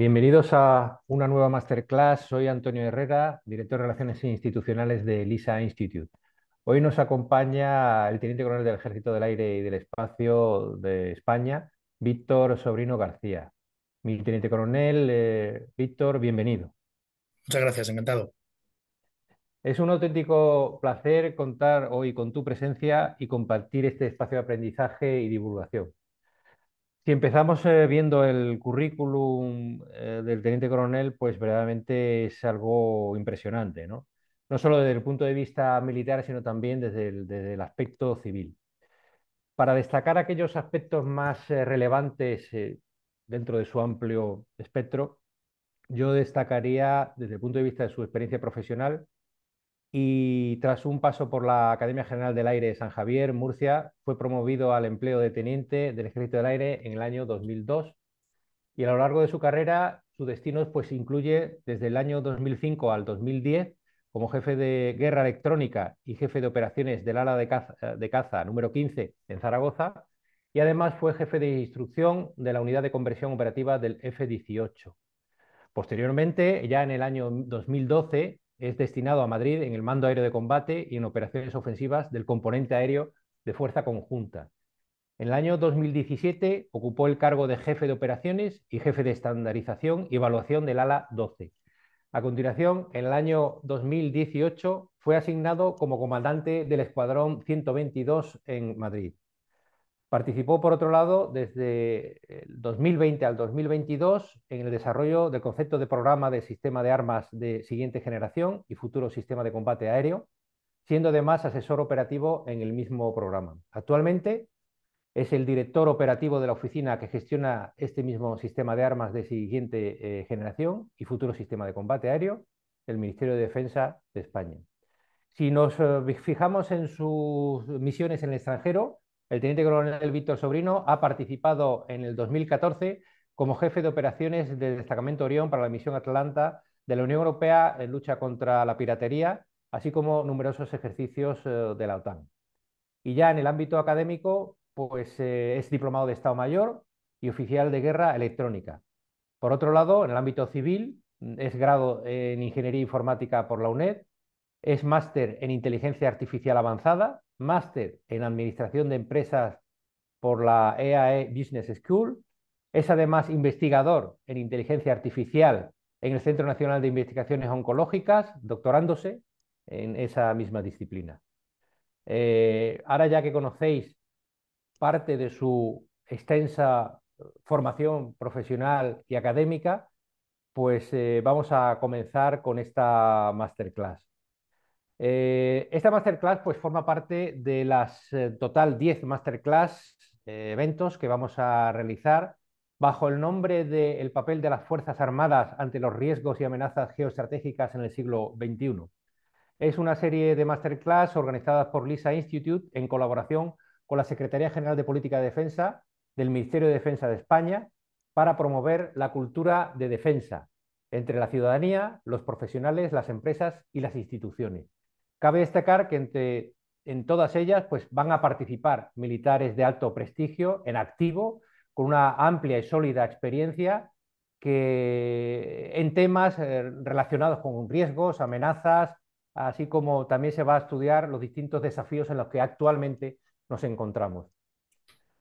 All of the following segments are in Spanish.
Bienvenidos a una nueva masterclass. Soy Antonio Herrera, director de Relaciones Institucionales de ELISA Institute. Hoy nos acompaña el teniente coronel del Ejército del Aire y del Espacio de España, Víctor Sobrino García. Mi teniente coronel, eh, Víctor, bienvenido. Muchas gracias, encantado. Es un auténtico placer contar hoy con tu presencia y compartir este espacio de aprendizaje y divulgación. Si empezamos eh, viendo el currículum eh, del teniente coronel, pues verdaderamente es algo impresionante, ¿no? No solo desde el punto de vista militar, sino también desde el, aspecto civil. Para destacar aquellos aspectos más eh, relevantes dentro de su amplio espectro, yo destacaría desde el punto de vista de su experiencia profesional y tras un paso por la Academia General del Aire de San Javier, Murcia, fue promovido al empleo de teniente del Ejército del Aire en el año 2002. Y a lo largo de su carrera, su destino pues, incluye desde el año 2005 al 2010 como jefe de guerra electrónica y jefe de operaciones del ala de eh, de caza número 15 en Zaragoza. Y además fue jefe de instrucción de la unidad de conversión operativa del F-18. Posteriormente, ya en el año 2012, es destinado a Madrid en el mando aéreo de combate y en operaciones ofensivas del componente aéreo de Fuerza Conjunta. En el año 2017 ocupó el cargo de jefe de operaciones y jefe de estandarización y evaluación del ala 12. A continuación, en el año 2018 fue asignado como comandante del Escuadrón 122 en Madrid. Participó, por otro lado, desde el 2020 al 2022 en el desarrollo del concepto de programa de sistema de armas de siguiente generación y futuro sistema de combate aéreo, siendo además asesor operativo en el mismo programa. Actualmente es el director operativo de la oficina que gestiona este mismo sistema de armas de siguiente eh, generación y futuro sistema de combate aéreo el Ministerio de Defensa de España. Si nos eh, fijamos en sus misiones en el extranjero, el teniente coronel Víctor Sobrino ha participado en el 2014 como jefe de operaciones del destacamento Orión para la misión Atlanta de la Unión Europea en lucha contra la piratería, así como numerosos ejercicios eh, de la OTAN. Y ya en el ámbito académico, pues eh, es diplomado de Estado Mayor y oficial de guerra electrónica. Por otro lado, en el ámbito civil, es grado en Ingeniería Informática por la UNED, es máster en Inteligencia Artificial Avanzada máster en Administración de Empresas por la EAE e Business School. Es además investigador en Inteligencia Artificial en el Centro Nacional de Investigaciones Oncológicas, doctorándose en esa misma disciplina. Eh, ahora ya que conocéis parte de su extensa formación profesional y académica, pues eh, vamos a comenzar con esta masterclass. Eh, esta masterclass pues, forma parte de las eh, total 10 masterclass eh, eventos que vamos a realizar bajo el nombre de El papel de las Fuerzas Armadas ante los riesgos y amenazas geoestratégicas en el siglo XXI. Es una serie de masterclass organizadas por LISA Institute en colaboración con la Secretaría General de Política de Defensa del Ministerio de Defensa de España para promover la cultura de defensa entre la ciudadanía, los profesionales, las empresas y las instituciones. Cabe destacar que entre, en todas ellas pues, van a participar militares de alto prestigio, en activo, con una amplia y sólida experiencia que en temas eh, relacionados con riesgos, amenazas, así como también se va a estudiar los distintos desafíos en los que actualmente nos encontramos.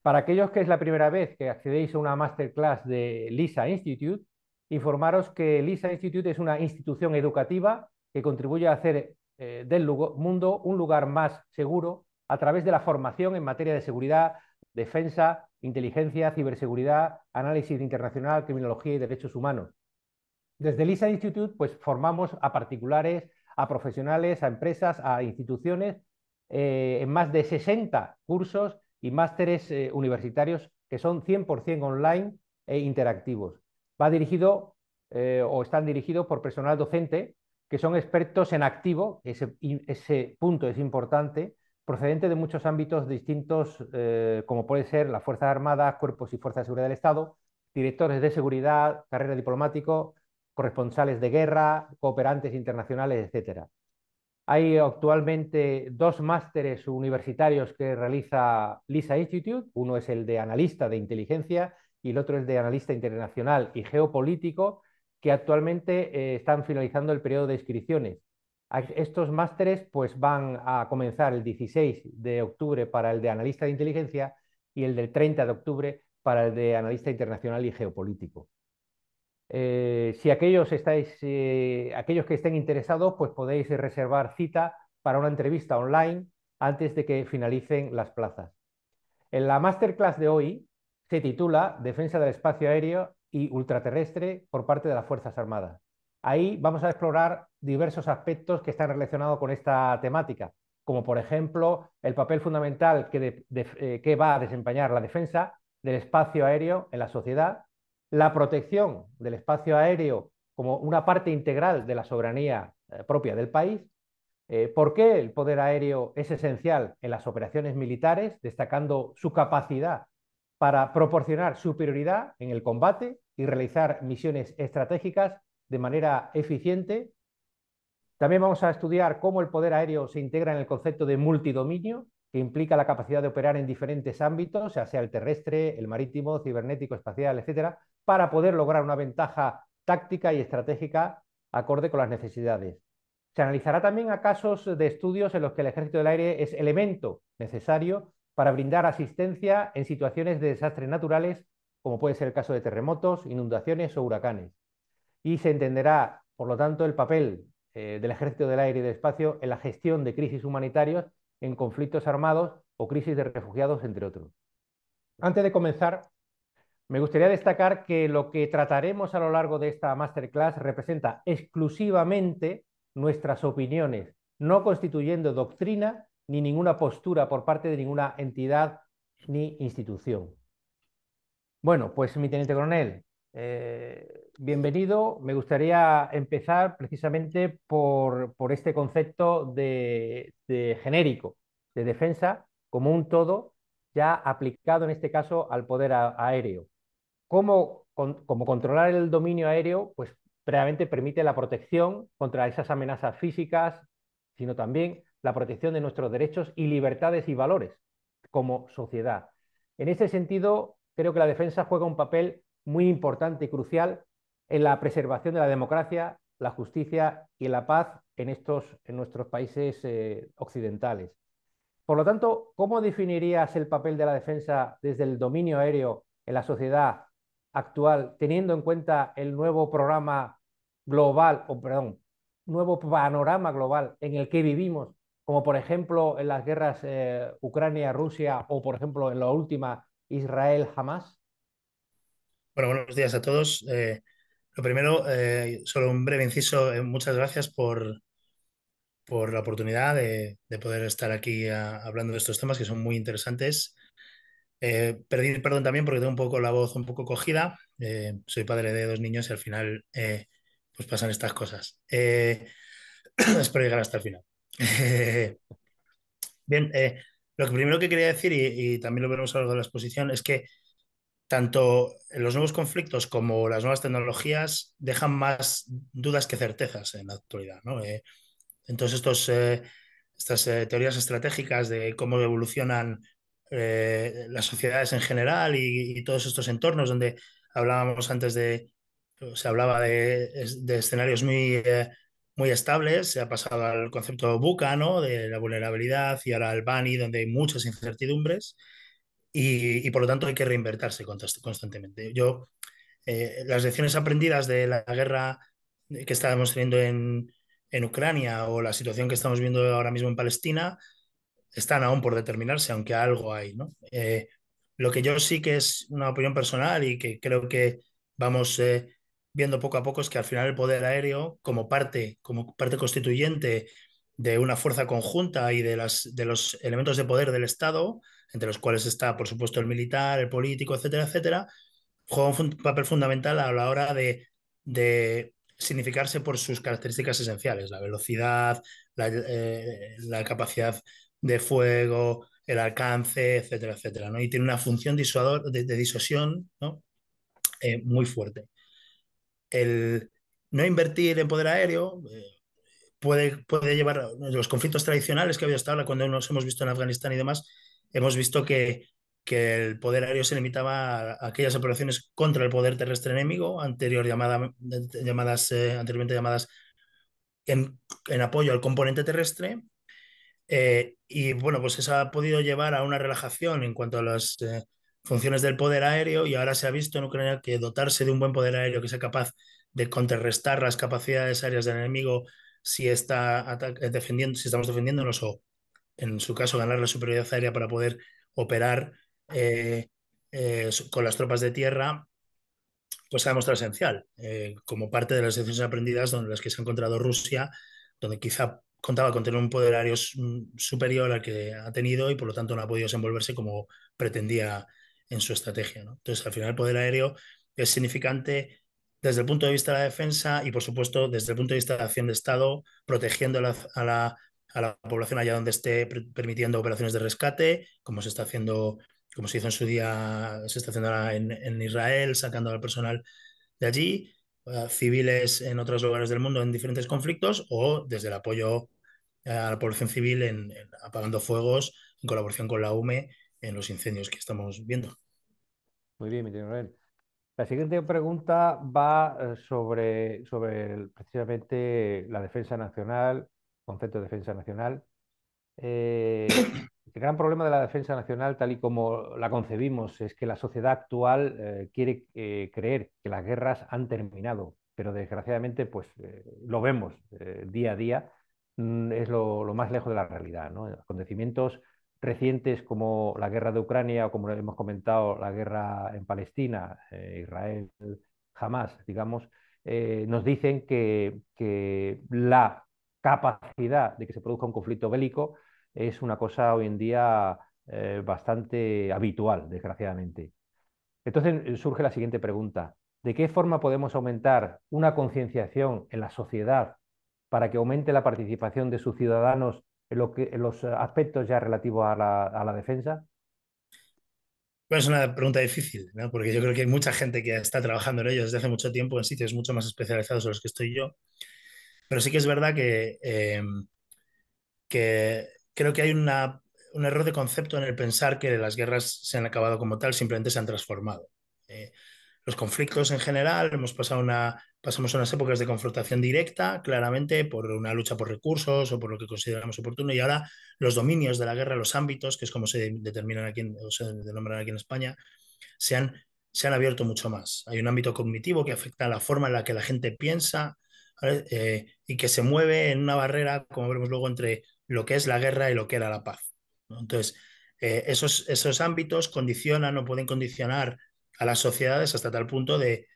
Para aquellos que es la primera vez que accedéis a una masterclass de LISA Institute, informaros que LISA Institute es una institución educativa que contribuye a hacer eh, del mundo un lugar más seguro a través de la formación en materia de seguridad, defensa, inteligencia, ciberseguridad, análisis internacional, criminología y derechos humanos. Desde el ISA Institute pues, formamos a particulares, a profesionales, a empresas, a instituciones eh, en más de 60 cursos y másteres eh, universitarios que son 100% online e interactivos. Va dirigido o están dirigidos por personal docente que son expertos en activo, ese, punto es importante, procedente de muchos ámbitos distintos, eh, como puede ser las Fuerzas Armadas, Cuerpos y Fuerzas de Seguridad del Estado, directores de seguridad, carrera diplomático, corresponsales de guerra, cooperantes internacionales, etc. Hay actualmente dos másteres universitarios que realiza LISA Institute, uno es el de analista de inteligencia y el otro es de analista internacional y geopolítico, que actualmente eh, están finalizando el periodo de inscripciones. Estos másteres pues, van a comenzar el 16 de octubre para el de analista de inteligencia y el del 30 de octubre para el de analista internacional y geopolítico. Eh, si aquellos, estáis, eh, aquellos que estén interesados, pues podéis reservar cita para una entrevista online antes de que finalicen las plazas. En la masterclass de hoy se titula Defensa del espacio aéreo y ultraterrestre por parte de las Fuerzas Armadas. Ahí vamos a explorar diversos aspectos que están relacionados con esta temática, como por ejemplo el papel fundamental que, eh, va a desempeñar la defensa del espacio aéreo en la sociedad, la protección del espacio aéreo como una parte integral de la soberanía eh, propia del país, eh, por qué el poder aéreo es esencial en las operaciones militares, destacando su capacidad para proporcionar superioridad en el combate y realizar misiones estratégicas de manera eficiente. También vamos a estudiar cómo el poder aéreo se integra en el concepto de multidominio, que implica la capacidad de operar en diferentes ámbitos, ya sea el terrestre, el marítimo, cibernético, espacial, etcétera, para poder lograr una ventaja táctica y estratégica acorde con las necesidades. Se analizará también a casos de estudios en los que el ejército del aire es elemento necesario para brindar asistencia en situaciones de desastres naturales, como puede ser el caso de terremotos, inundaciones o huracanes. Y se entenderá, por lo tanto, el papel eh, del Ejército del Aire y del Espacio en la gestión de crisis humanitarias en conflictos armados o crisis de refugiados, entre otros. Antes de comenzar, me gustaría destacar que lo que trataremos a lo largo de esta masterclass representa exclusivamente nuestras opiniones, no constituyendo doctrina ni ninguna postura por parte de ninguna entidad ni institución. Bueno, pues mi teniente coronel, eh, bienvenido. Me gustaría empezar precisamente por, este concepto de, genérico, de defensa como un todo, ya aplicado en este caso al poder aéreo. como como cómo controlar el dominio aéreo? Pues previamente permite la protección contra esas amenazas físicas, sino también la protección de nuestros derechos y libertades y valores como sociedad. En ese sentido, creo que la defensa juega un papel muy importante y crucial en la preservación de la democracia, la justicia y la paz en, estos, en nuestros países eh, occidentales. Por lo tanto, ¿cómo definirías el papel de la defensa desde el dominio aéreo en la sociedad actual, teniendo en cuenta el nuevo programa global, o perdón, nuevo panorama global en el que vivimos como por ejemplo en las guerras eh, Ucrania-Rusia o por ejemplo en la última israel jamás Bueno, buenos días a todos. Eh, lo primero, eh, solo un breve inciso, muchas gracias por, por la oportunidad de, poder estar aquí ah, hablando de estos temas que son muy interesantes. Perdir perdón también porque tengo un poco la voz un poco cogida. soy padre de dos niños y al final pues pasan estas cosas. espero llegar hasta el final. Bien, eh, lo primero que quería decir, y, también lo veremos a lo largo de la exposición, es que tanto los nuevos conflictos como las nuevas tecnologías dejan más dudas que certezas en la actualidad. ¿no? Eh, entonces, estos, eh, estas teorías estratégicas de cómo evolucionan las sociedades en general y, todos estos entornos donde hablábamos antes de, se hablaba de, escenarios muy muy estables, se ha pasado al concepto bucano de la vulnerabilidad y al bani, donde hay muchas incertidumbres y, por lo tanto hay que reinvertirse constantemente. Yo, eh, las lecciones aprendidas de la guerra que estábamos teniendo en, Ucrania o la situación que estamos viendo ahora mismo en Palestina están aún por determinarse, aunque algo hay. ¿no? Eh, lo que yo sí que es una opinión personal y que creo que vamos eh, viendo poco a poco es que al final el poder aéreo, como parte, como parte constituyente de una fuerza conjunta y de, las, de los elementos de poder del Estado, entre los cuales está, por supuesto, el militar, el político, etcétera, etcétera, juega un papel fundamental a la hora de, significarse por sus características esenciales, la velocidad, eh, la, capacidad de fuego, el alcance, etcétera, etcétera. ¿no? Y tiene una función de, disuasión ¿no? Eh, muy fuerte el no invertir en poder aéreo eh, puede, puede llevar a los conflictos tradicionales que había estado hasta ahora, cuando nos hemos visto en Afganistán y demás, hemos visto que, que el poder aéreo se limitaba a aquellas operaciones contra el poder terrestre enemigo, anterior llamadas, eh, anteriormente llamadas en, apoyo al componente terrestre. Eh, y bueno, pues eso ha podido llevar a una relajación en cuanto a las funciones del poder aéreo y ahora se ha visto en Ucrania que dotarse de un buen poder aéreo que sea capaz de contrarrestar las capacidades aéreas del enemigo si está eh, defendiendo, si estamos defendiéndonos o en su caso ganar la superioridad aérea para poder operar eh, eh, con las tropas de tierra, pues ha demostrado esencial, como parte de las decisiones aprendidas donde las que se ha encontrado Rusia, donde quizá contaba con tener un poder aéreo superior al que ha tenido y por lo tanto no ha podido desenvolverse como pretendía en su estrategia. ¿no? Entonces, al final, el poder aéreo es significante desde el punto de vista de la defensa y, por supuesto, desde el punto de vista de la acción de Estado, protegiendo a, la, población allá donde esté permitiendo operaciones de rescate, como se está haciendo, como se hizo en su día, se está haciendo en, Israel, sacando al personal de allí, civiles en otros lugares del mundo en diferentes conflictos, o desde el apoyo a la población civil en apagando fuegos en colaboración con la UME en los incendios que estamos viendo. Muy bien, mi La siguiente pregunta va eh, sobre, sobre precisamente la defensa nacional, concepto de defensa nacional. Eh, el gran problema de la defensa nacional, tal y como la concebimos, es que la sociedad actual eh, quiere creer que las guerras han terminado, pero desgraciadamente pues, lo vemos día a día, mm, es lo, más lejos de la realidad. ¿no? Acontecimientos recientes como la guerra de Ucrania o como hemos comentado la guerra en Palestina, eh, Israel, jamás, digamos, eh, nos dicen que, la capacidad de que se produzca un conflicto bélico es una cosa hoy en día eh, bastante habitual, desgraciadamente. Entonces surge la siguiente pregunta. ¿De qué forma podemos aumentar una concienciación en la sociedad para que aumente la participación de sus ciudadanos lo que, los aspectos ya relativos a la, defensa? Bueno, es una pregunta difícil, ¿no? porque yo creo que hay mucha gente que está trabajando en ello desde hace mucho tiempo en sitios mucho más especializados de los que estoy yo. Pero sí que es verdad que, eh, que creo que hay un error de concepto en el pensar que las guerras se han acabado como tal, simplemente se han transformado. Eh, los conflictos en general, hemos pasado una, pasamos unas épocas de confrontación directa, claramente por una lucha por recursos o por lo que consideramos oportuno, y ahora los dominios de la guerra, los ámbitos, que es como se determinan aquí en, aquí en España, se han, se han abierto mucho más. Hay un ámbito cognitivo que afecta a la forma en la que la gente piensa eh, y que se mueve en una barrera, como veremos luego, entre lo que es la guerra y lo que era la paz. Entonces, eh, esos, esos ámbitos condicionan o pueden condicionar a las sociedades hasta tal punto de,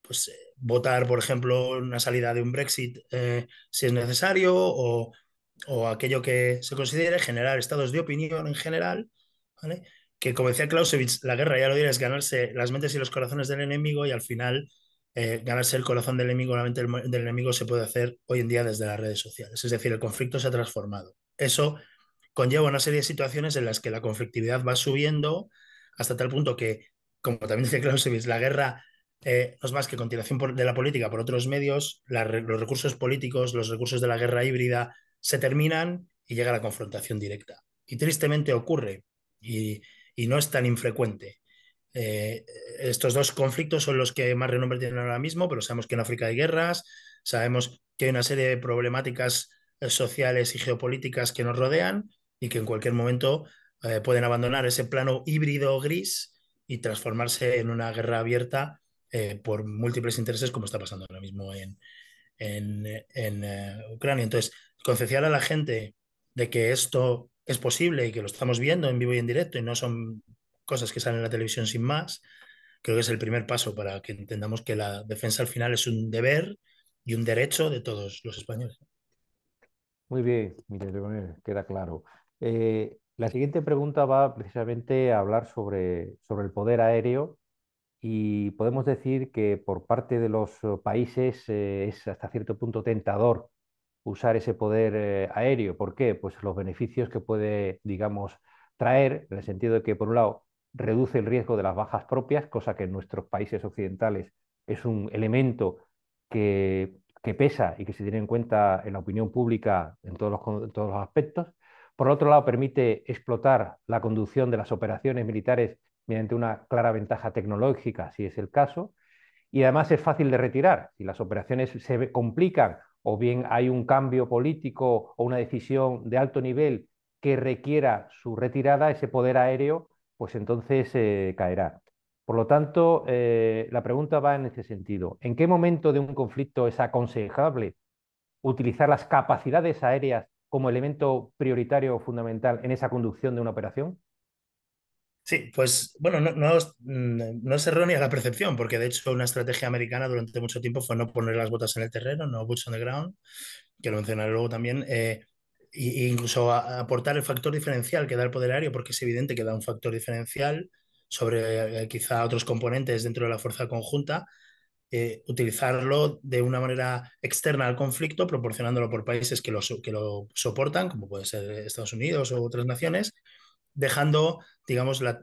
pues, eh, votar, por ejemplo, una salida de un Brexit eh, si es necesario o, aquello que se considere, generar estados de opinión en general, que como decía Clausewitz, la guerra ya lo diré, es ganarse las mentes y los corazones del enemigo y al final eh, ganarse el corazón del enemigo, la mente del enemigo se puede hacer hoy en día desde las redes sociales. Es decir, el conflicto se ha transformado. Eso conlleva una serie de situaciones en las que la conflictividad va subiendo, hasta tal punto que, como también dice Clausewitz, la guerra eh, no es más que continuación de la política por otros medios, los recursos políticos, los recursos de la guerra híbrida se terminan y llega la confrontación directa. Y tristemente ocurre, y, no es tan infrecuente. Eh, estos dos conflictos son los que más renombre tienen ahora mismo, pero sabemos que en África hay guerras, sabemos que hay una serie de problemáticas eh, sociales y geopolíticas que nos rodean y que en cualquier momento eh, pueden abandonar ese plano híbrido gris y transformarse en una guerra abierta eh, por múltiples intereses, como está pasando ahora mismo en, en, eh, Ucrania. Entonces, concienciar a la gente de que esto es posible y que lo estamos viendo en vivo y en directo y no son cosas que salen en la televisión sin más, creo que es el primer paso para que entendamos que la defensa al final es un deber y un derecho de todos los españoles. Muy bien, queda claro. La siguiente pregunta va precisamente a hablar sobre, sobre el poder aéreo y podemos decir que por parte de los eh, países eh, es hasta cierto punto tentador usar ese poder eh, aéreo. ¿Por qué? Pues los beneficios que puede, digamos, traer, en el sentido de que, por un lado, reduce el riesgo de las bajas propias, cosa que en nuestros países occidentales es un elemento que, pesa y que se tiene en cuenta en la opinión pública en todos en todos los aspectos por otro lado, permite explotar la conducción de las operaciones militares mediante una clara ventaja tecnológica, si es el caso, y además es fácil de retirar. Si las operaciones se complican o bien hay un cambio político o una decisión de alto nivel que requiera su retirada, ese poder aéreo, pues entonces eh, caerá. Por lo tanto, eh, la pregunta va en ese sentido. ¿En qué momento de un conflicto es aconsejable utilizar las capacidades aéreas como elemento prioritario o fundamental en esa conducción de una operación? Sí, pues bueno, no, mm, no, es errónea la percepción, porque de hecho una estrategia americana durante mucho tiempo fue no poner las botas en el terreno, no boots on the ground, que lo mencionaré luego también, eh, e incluso aportar el factor diferencial que da el poder aéreo, porque es evidente que da un factor diferencial sobre eh, quizá otros componentes dentro de la fuerza conjunta, eh, utilizarlo de una manera externa al conflicto, proporcionándolo por países que lo, que lo soportan, como puede ser eh, Estados Unidos o otras naciones, dejando, digamos, la,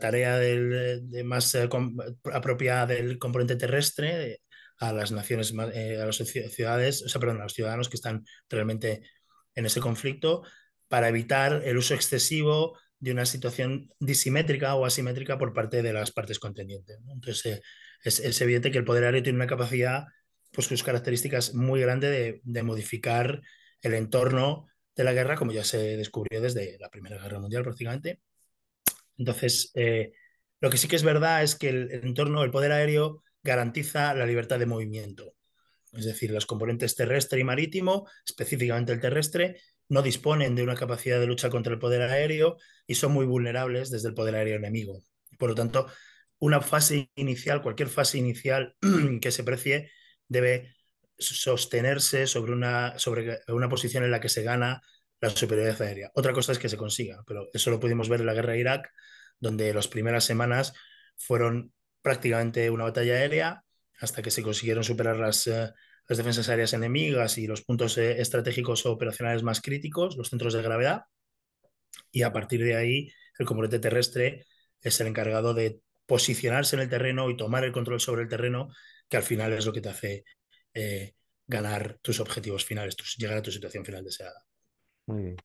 tarea del, más eh, apropiada del componente terrestre a las naciones, a las ciudades, o sea, perdón, a los ciudadanos que están realmente en ese conflicto, para evitar el uso excesivo de una situación disimétrica o asimétrica por parte de las partes contendientes. Entonces, es, evidente que el poder aéreo tiene una capacidad, pues sus características muy grande de, modificar el entorno de la guerra, como ya se descubrió desde la Primera Guerra Mundial prácticamente. Entonces, eh, lo que sí que es verdad es que el entorno, el poder aéreo, garantiza la libertad de movimiento. Es decir, los componentes terrestre y marítimo, específicamente el terrestre, no disponen de una capacidad de lucha contra el poder aéreo y son muy vulnerables desde el poder aéreo enemigo. Por lo tanto, una fase inicial, cualquier fase inicial que se precie, debe sostenerse sobre una, sobre una posición en la que se gana la superioridad aérea. Otra cosa es que se consiga, pero eso lo pudimos ver en la guerra de Irak, donde las primeras semanas fueron prácticamente una batalla aérea hasta que se consiguieron superar las, eh, defensas aéreas enemigas y los puntos eh, estratégicos o operacionales más críticos, los centros de gravedad, y a partir de ahí el componente terrestre es el encargado de posicionarse en el terreno y tomar el control sobre el terreno, que al final es lo que te hace eh, ganar tus objetivos finales, llegar a tu situación final deseada. Muy bien.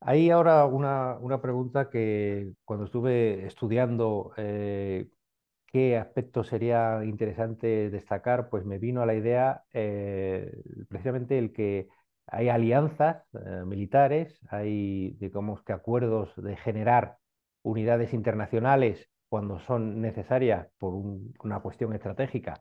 Hay ahora una, pregunta que cuando estuve estudiando eh, qué aspecto sería interesante destacar, pues me vino a la idea eh, precisamente el que hay alianzas militares, hay digamos que acuerdos de generar unidades internacionales cuando son necesarias por una cuestión estratégica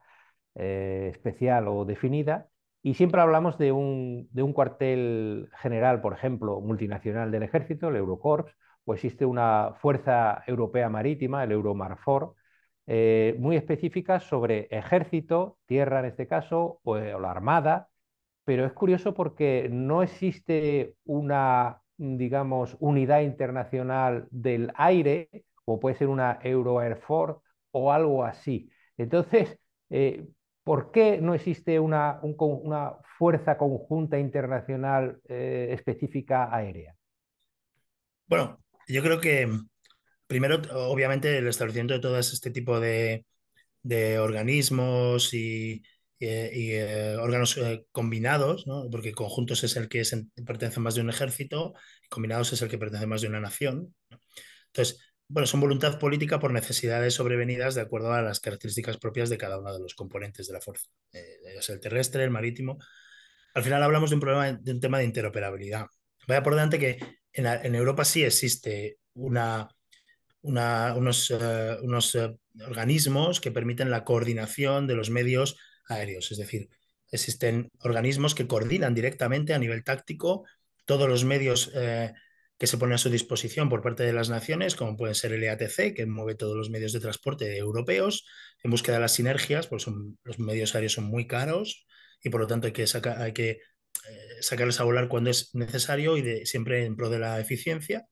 eh, especial o definida. Y siempre hablamos de un, cuartel general, por ejemplo, multinacional del ejército, el Eurocorps, o existe una fuerza europea marítima, el Euromarfor, eh, muy específica sobre ejército, tierra en este caso, eh, o la armada, pero es curioso porque no existe una, digamos, unidad internacional del aire, o puede ser una Euro Air Force o algo así. Entonces, eh, ¿por qué no existe una, una fuerza conjunta internacional eh, específica aérea? Bueno, yo creo que mm, primero, obviamente, el establecimiento de todo este tipo de, organismos y, eh, órganos combinados, ¿no? porque conjuntos es el que pertenece más de un ejército, combinados es el que pertenece más de una nación. Entonces, bueno, son voluntad política por necesidades sobrevenidas de acuerdo a las características propias de cada uno de los componentes de la fuerza, es eh, eh, el terrestre, el marítimo. Al final hablamos de un, problema, de un tema de interoperabilidad. Vaya por delante que en, Europa sí existe una, unos, eh, unos organismos que permiten la coordinación de los medios aéreos, es decir, existen organismos que coordinan directamente a nivel táctico todos los medios eh, que se pone a su disposición por parte de las naciones, como puede ser el EATC, que mueve todos los medios de transporte europeos, en búsqueda de las sinergias, pues los medios aéreos son muy caros y por lo tanto hay que, sacarlos eh, sacarles a volar cuando es necesario y siempre en pro de la eficiencia.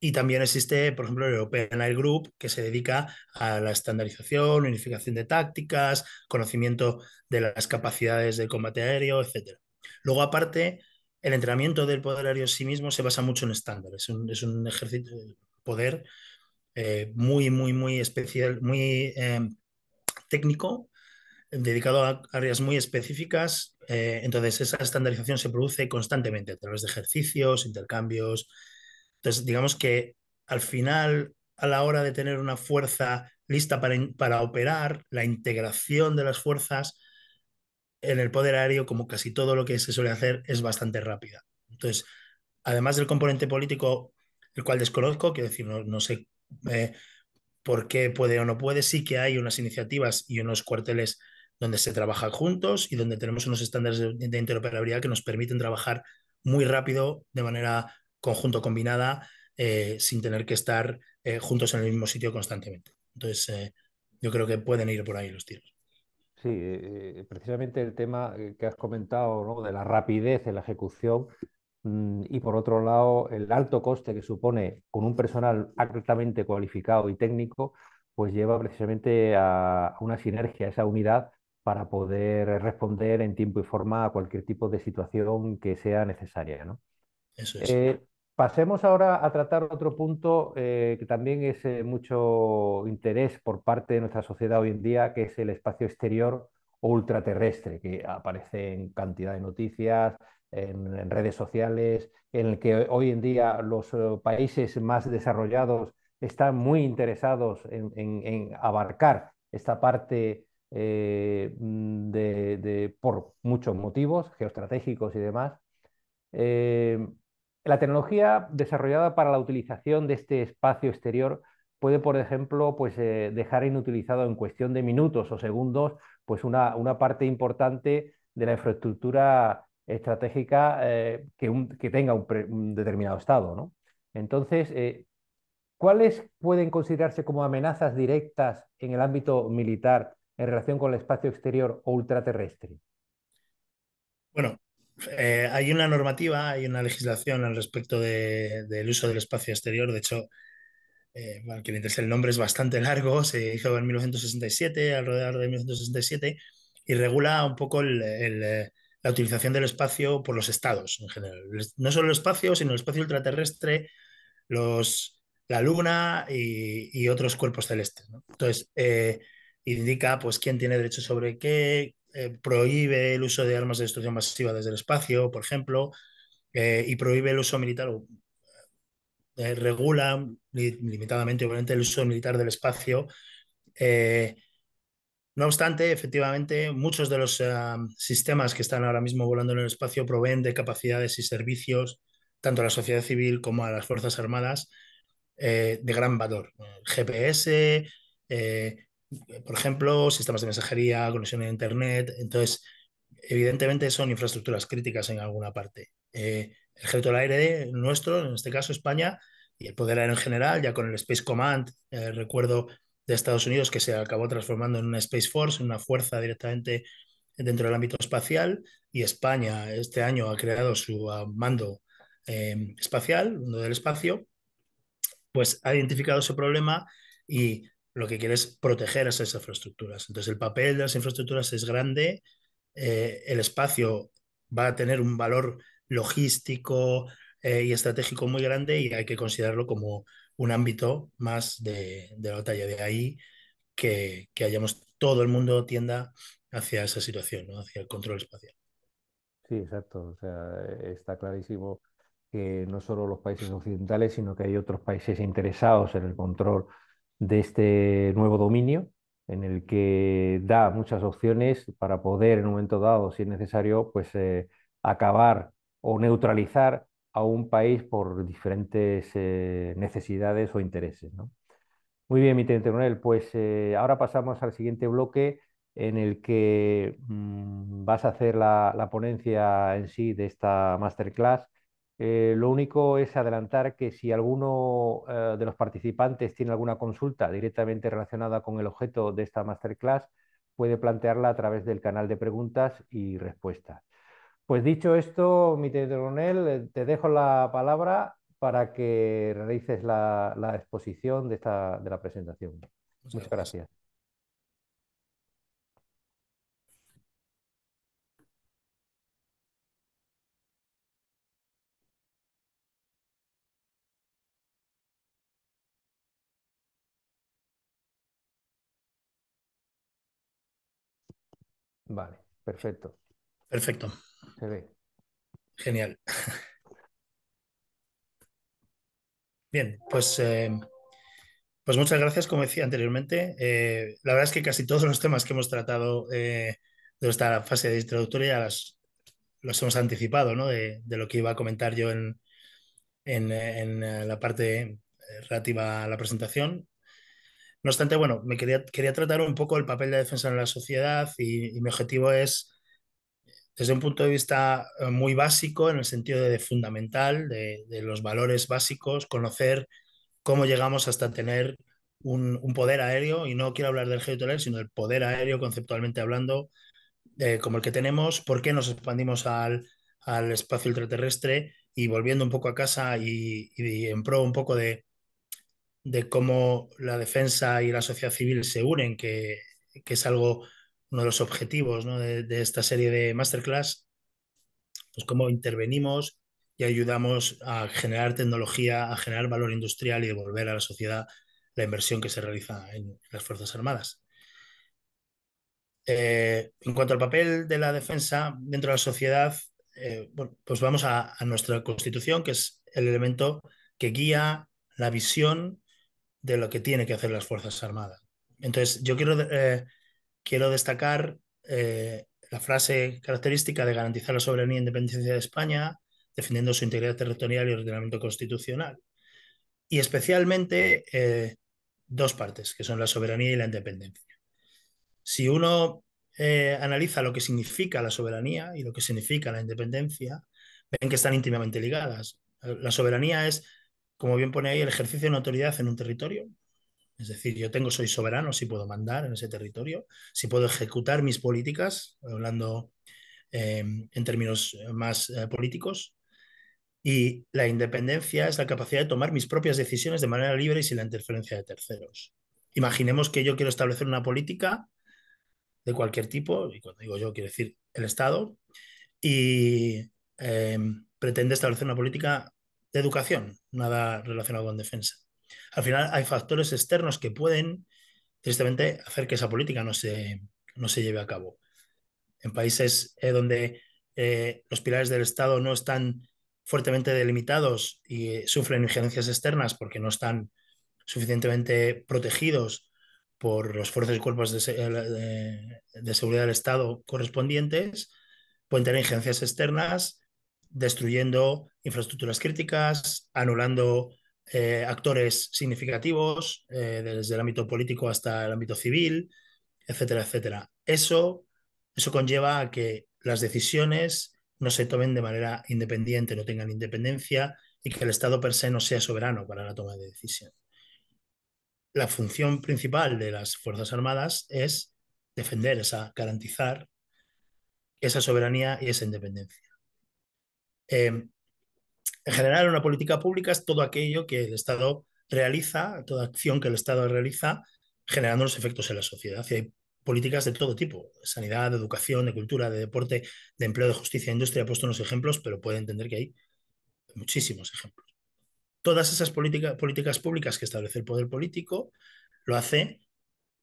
Y también existe, por ejemplo, el European Air Group, que se dedica a la estandarización, unificación de tácticas, conocimiento de las capacidades de combate aéreo, etc. Luego, aparte, el entrenamiento del poder en sí mismo se basa mucho en estándares. Es un, ejercicio de poder eh, muy, muy, muy especial, muy em, técnico, dedicado a áreas muy específicas. Eh, entonces, esa estandarización se produce constantemente a través de ejercicios, intercambios. Entonces, digamos que al final, a la hora de tener una fuerza lista para operar, la integración de las fuerzas en el poder aéreo, como casi todo lo que se suele hacer, es bastante rápida. Entonces, además del componente político, el cual desconozco, quiero decir, no, sé eh, por qué puede o no puede, sí que hay unas iniciativas y unos cuarteles donde se trabaja juntos y donde tenemos unos estándares de, interoperabilidad que nos permiten trabajar muy rápido, de manera conjunto combinada, eh, sin tener que estar eh, juntos en el mismo sitio constantemente. Entonces, yo creo que pueden ir por ahí los tiros. Sí, eh, eh, precisamente el tema eh, que has comentado ¿no? de la rapidez en la ejecución mm, y por otro lado el alto coste que supone con un personal altamente cualificado y técnico, pues lleva precisamente a una sinergia, a esa unidad para poder responder en tiempo y forma a cualquier tipo de situación que sea necesaria. ¿no? Eso es. Pasemos ahora a tratar otro punto eh, que también es eh, mucho interés por parte de nuestra sociedad hoy en día, que es el espacio exterior ultraterrestre, que aparece en cantidad de noticias, en, redes sociales, en el que hoy en día los eh, países más desarrollados están muy interesados en, abarcar esta parte por muchos motivos geoestratégicos y demás. La tecnología desarrollada para la utilización de este espacio exterior puede, por ejemplo, pues, eh, dejar inutilizado en cuestión de minutos o segundos pues una, parte importante de la infraestructura estratégica eh, que, tenga un, determinado estado. Entonces, eh, ¿cuáles pueden considerarse como amenazas directas en el ámbito militar en relación con el espacio exterior o ultraterrestre? Bueno, eh, hay una normativa, hay una legislación al respecto del uso del espacio exterior. De hecho, eh, el nombre es bastante largo, se hizo en 1967, alrededor de 1967, y regula un poco eh, la utilización del espacio por los estados en general. No solo el espacio, sino el espacio ultraterrestre, los, la luna y, otros cuerpos celestes. Entonces, indica pues, quién tiene derecho sobre qué, eh, prohíbe el uso de armas de destrucción masiva desde el espacio, por ejemplo, eh, y prohíbe el uso militar eh, regula limitadamente, el uso militar del espacio. no obstante, efectivamente, muchos de los ah, sistemas que están ahora mismo volando en el espacio proveen de capacidades y servicios tanto a la sociedad civil como a las Fuerzas Armadas de gran valor. GPS, por ejemplo, sistemas de mensajería, conexión a Internet. Entonces, evidentemente son infraestructuras críticas en alguna parte. Eh, el ejército del aire nuestro, en este caso España, y el poder aéreo en general, ya con el Space Command, eh, recuerdo de Estados Unidos que se acabó transformando en una Space Force, en una fuerza directamente dentro del ámbito espacial, y España este año ha creado su ah, mando eh, espacial, mando del espacio, pues ha identificado ese problema y lo que quiere es proteger esas infraestructuras. Entonces, el papel de las infraestructuras es grande, eh, el espacio va a tener un valor logístico eh, y estratégico muy grande y hay que considerarlo como un ámbito más de, la batalla. De ahí que, hayamos todo el mundo tienda hacia esa situación, hacia el control espacial. Sí, exacto. O sea, está clarísimo que no solo los países occidentales, sino que hay otros países interesados en el control de este nuevo dominio en el que da muchas opciones para poder en un momento dado, si es necesario, pues eh, acabar o neutralizar a un país por diferentes eh, necesidades o intereses. Muy bien, mi teniente pues eh, ahora pasamos al siguiente bloque en el que mm, vas a hacer la, la, ponencia en sí de esta masterclass eh, lo único es adelantar que si alguno eh, de los participantes tiene alguna consulta directamente relacionada con el objeto de esta masterclass, puede plantearla a través del canal de preguntas y respuestas. Pues dicho esto, mi Donel eh, te dejo la palabra para que realices la, exposición de, la presentación. Muchas, gracias. Vale, perfecto. Perfecto. Se ve. Genial. Bien, pues, eh, pues muchas gracias, como decía anteriormente. Eh, la verdad es que casi todos los temas que hemos tratado eh, de esta fase de introductoria las, los hemos anticipado, ¿no? De, lo que iba a comentar yo en, en, en la parte relativa a la presentación. No obstante, bueno, me quería, quería tratar un poco el papel de defensa en la sociedad y, mi objetivo es, desde un punto de vista eh, muy básico, en el sentido de, fundamental, de, los valores básicos, conocer cómo llegamos hasta tener un, poder aéreo, y no quiero hablar del hitler sino del poder aéreo conceptualmente hablando, eh, como el que tenemos, por qué nos expandimos al, espacio ultraterrestre y volviendo un poco a casa y en pro un poco de, de cómo la defensa y la sociedad civil se unen, que, es algo, uno de los objetivos de, esta serie de masterclass, pues cómo intervenimos y ayudamos a generar tecnología, a generar valor industrial y devolver a la sociedad la inversión que se realiza en las Fuerzas Armadas. Eh, en cuanto al papel de la defensa dentro de la sociedad, eh, pues vamos a nuestra constitución, que es el elemento que guía la visión de lo que tiene que hacer las Fuerzas Armadas. Entonces, yo quiero, eh, quiero destacar eh, la frase característica de garantizar la soberanía e independencia de España, defendiendo su integridad territorial y ordenamiento constitucional. Y especialmente eh, dos partes, que son la soberanía y la independencia. Si uno analiza lo que significa la soberanía y lo que significa la independencia, ven que están íntimamente ligadas. La soberanía es como bien pone ahí, el ejercicio de una autoridad en un territorio. Es decir, yo tengo, soy soberano si puedo mandar en ese territorio, si puedo ejecutar mis políticas, hablando eh, en términos eh, más eh, políticos. Y la independencia es la capacidad de tomar mis propias decisiones de manera libre y sin la interferencia de terceros. Imaginemos que yo quiero establecer una política de cualquier tipo, y cuando digo yo quiero decir el Estado, y pretende establecer una política de educación, nada relacionado con defensa. Al final hay factores externos que pueden, tristemente, hacer que esa política no se, no se lleve a cabo. En países eh, donde eh, los pilares del Estado no están fuertemente delimitados y eh, sufren injerencias externas porque no están suficientemente protegidos por los fuerzas y cuerpos de, de seguridad del Estado correspondientes, pueden tener injerencias externas destruyendo infraestructuras críticas, anulando eh, actores significativos, eh, desde el ámbito político hasta el ámbito civil, etcétera, etcétera. Eso, eso conlleva a que las decisiones no se tomen de manera independiente, no tengan independencia y que el Estado per se no sea soberano para la toma de decisión. La función principal de las Fuerzas Armadas es defender esa, garantizar esa soberanía y esa independencia. Em, en general, una política pública es todo aquello que el Estado realiza, toda acción que el Estado realiza, generando los efectos en la sociedad. hay políticas de todo tipo, sanidad, de educación, de cultura, de deporte, de empleo, de justicia, industria. He puesto unos ejemplos, pero puede entender que hay muchísimos ejemplos. Todas esas políticas públicas que establece el poder político lo hace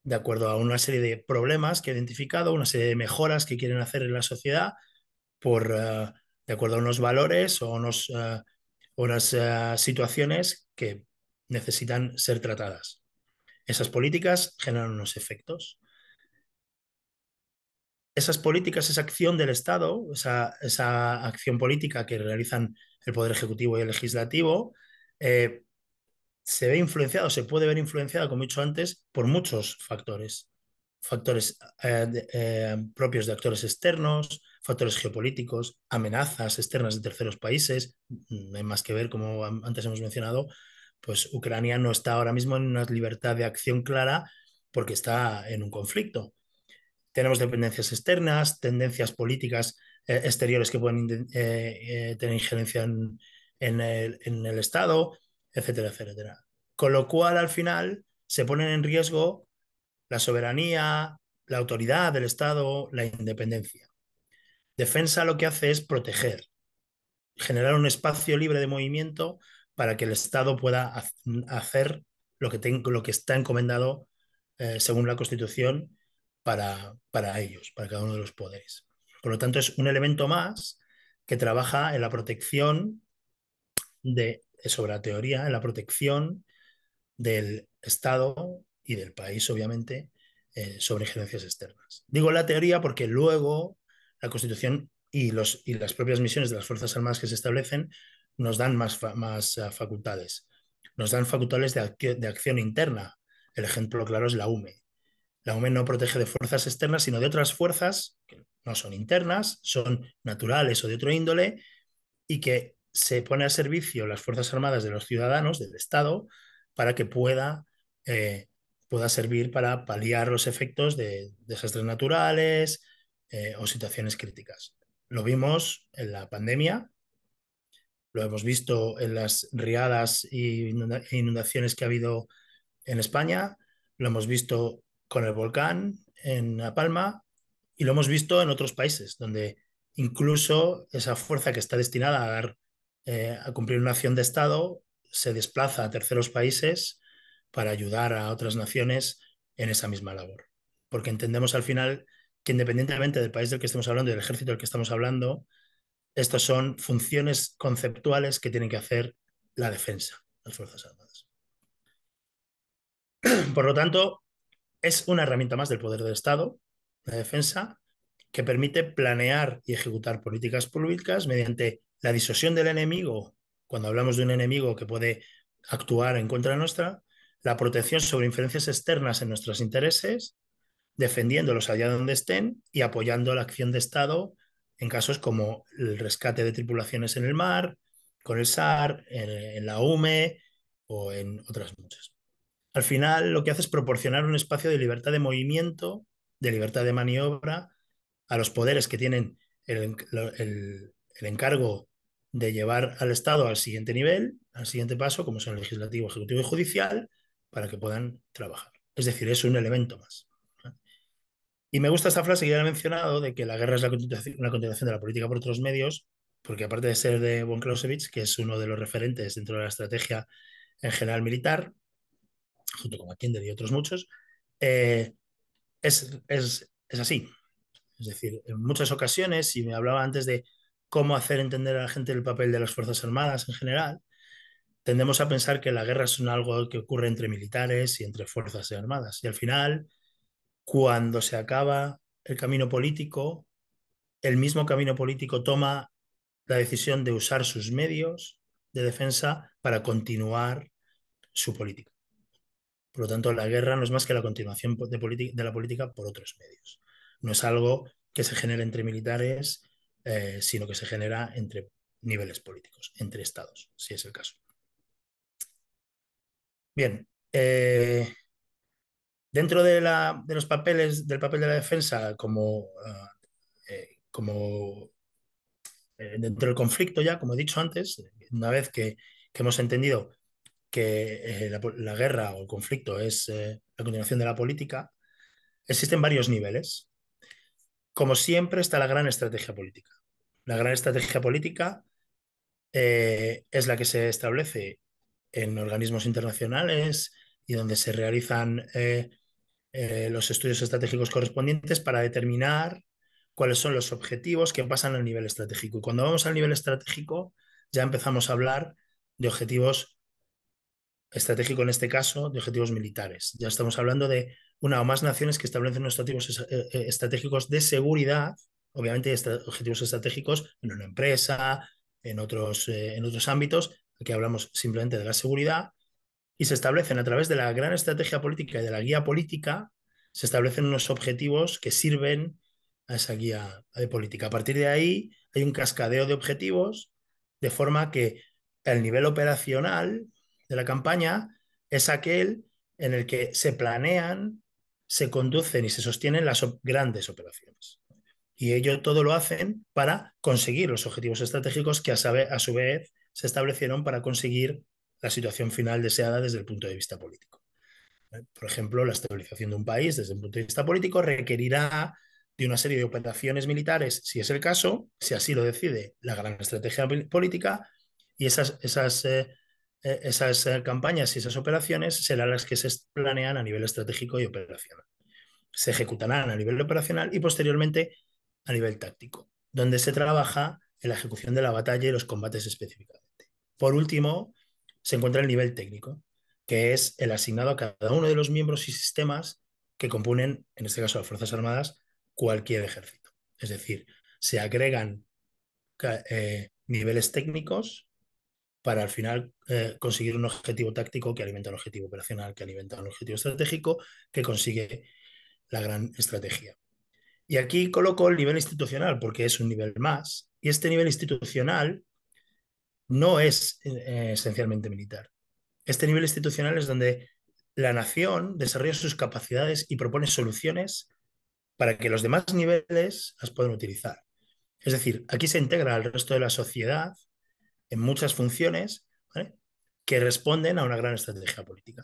de acuerdo a una serie de problemas que ha identificado, una serie de mejoras que quieren hacer en la sociedad por... Eh, de acuerdo a unos valores o eh, unas eh, situaciones que necesitan ser tratadas. Esas políticas generan unos efectos. Esas políticas, esa acción del Estado, esa, acción política que realizan el Poder Ejecutivo y el Legislativo, eh, se ve influenciado, se puede ver influenciado, como he dicho antes, por muchos factores. Factores propios de actores externos, factores geopolíticos, amenazas externas de terceros países. No mm, hay más que ver, como antes hemos mencionado, pues Ucrania no está ahora mismo en una libertad de acción clara porque está en un conflicto. Tenemos dependencias externas, tendencias políticas eh, exteriores que pueden eh, eh, tener injerencia en, el, en el Estado, etcétera, etcétera. Con lo cual, al final, se ponen en riesgo la soberanía, la autoridad del Estado, la independencia. Defensa lo que hace es proteger, generar un espacio libre de movimiento para que el Estado pueda hacer lo que, lo que está encomendado eh, según la Constitución para, para ellos, para cada uno de los poderes. Por lo tanto, es un elemento más que trabaja en la protección de, sobre la teoría, en la protección del Estado y del país, obviamente, eh, sobre injerencias externas. Digo la teoría porque luego la Constitución y, los, y las propias misiones de las Fuerzas Armadas que se establecen nos dan más, más eh, facultades. Nos dan facultades de, acción interna. El ejemplo claro es la UME. La UME no protege de fuerzas externas, sino de otras fuerzas que no son internas, son naturales o de otro índole, y que se pone a servicio las Fuerzas Armadas de los ciudadanos, del Estado, para que pueda, eh, pueda servir para paliar los efectos de desastres naturales, eh, o situaciones críticas. Lo vimos en la pandemia, lo hemos visto en las riadas e inundaciones que ha habido en España, lo hemos visto con el volcán en La Palma y lo hemos visto en otros países, donde incluso esa fuerza que está destinada a, eh, a cumplir una acción de Estado se desplaza a terceros países para ayudar a otras naciones en esa misma labor. Porque entendemos al final que independientemente del país del que estemos hablando y del ejército del que estamos hablando, estas son funciones conceptuales que tienen que hacer la defensa, las Fuerzas Armadas. Por lo tanto, es una herramienta más del poder del Estado, la defensa, que permite planear y ejecutar políticas públicas mediante la disuasión del enemigo, cuando hablamos de un enemigo que puede actuar en contra nuestra, la protección sobre inferencias externas en nuestros intereses defendiéndolos allá donde estén y apoyando la acción de Estado en casos como el rescate de tripulaciones en el mar, con el SAR, en, la UME o en otras muchas. Al final lo que hace es proporcionar un espacio de libertad de movimiento, de libertad de maniobra a los poderes que tienen el, el encargo de llevar al Estado al siguiente nivel, al siguiente paso, como son el legislativo, ejecutivo y judicial, para que puedan trabajar. Es decir, es un elemento más. Y me gusta esta frase que ya he mencionado, de que la guerra es la continuación, una continuación de la política por otros medios, porque aparte de ser de von Clausewitz, que es uno de los referentes dentro de la estrategia en general militar, junto con Attender y otros muchos, eh, es, así. Es decir, en muchas ocasiones, y me hablaba antes de cómo hacer entender a la gente el papel de las Fuerzas Armadas en general, tendemos a pensar que la guerra es un algo que ocurre entre militares y entre fuerzas armadas. Y al final, cuando se acaba el camino político, el mismo camino político toma la decisión de usar sus medios de defensa para continuar su política. Por lo tanto, la guerra no es más que la continuación de, la política por otros medios. No es algo que se genere entre militares, eh, sino que se genera entre niveles políticos, entre estados, si es el caso. Bien, eh, Dentro de, los papeles, del papel de la defensa como, ah, eh, eh, dentro del conflicto ya, como he dicho antes, una vez que, hemos entendido que eh, la, guerra o el conflicto es la continuación de la política, existen varios niveles. Como siempre está la gran estrategia política. La gran estrategia política es la que se establece en organismos internacionales y donde se realizan eh, los estudios estratégicos correspondientes para determinar cuáles son los objetivos que pasan al nivel estratégico. Y cuando vamos al nivel estratégico, ya empezamos a hablar de objetivos estratégicos, en este caso, de objetivos militares. Ya estamos hablando de una o más naciones que establecen unos objetivos eh, eh, estratégicos de seguridad, obviamente objetivos estratégicos en una empresa, en otros, en otros ámbitos, aquí hablamos simplemente de la seguridad, y se establecen a través de la gran estrategia política y de la guía política, se establecen unos objetivos que sirven a esa guía de eh, política. A partir de ahí hay un cascadeo de objetivos, de forma que el nivel operacional de la campaña es aquel en el que se planean, se conducen y se sostienen las grandes operaciones. Y ello todo lo hacen para conseguir los objetivos estratégicos que a, a su vez se establecieron para conseguir la situación final deseada desde el punto de vista político. Eh, por ejemplo, la estabilización de un país desde el punto de vista político requerirá de una serie de operaciones militares, si es el caso, si así lo decide la gran estrategia política, y esas, esas, eh, eh, esas campañas y esas operaciones serán las que se planean a nivel estratégico y operacional. Se ejecutarán a nivel operacional y posteriormente a nivel táctico, donde se trabaja en la ejecución de la batalla y los combates específicamente. Por último, se encuentra el nivel técnico, que es el asignado a cada uno de los miembros y sistemas que componen, en este caso las Fuerzas Armadas, cualquier ejército. Es decir, se agregan eh, niveles técnicos para al final eh, conseguir un objetivo táctico que alimenta un objetivo operacional, que alimenta un objetivo estratégico, que consigue la gran estrategia. Y aquí coloco el nivel institucional porque es un nivel más. Y este nivel institucional no es eh, esencialmente militar. Este nivel institucional es donde la nación desarrolla sus capacidades y propone soluciones para que los demás niveles las puedan utilizar. Es decir, aquí se integra al resto de la sociedad en muchas funciones que responden a una gran estrategia política.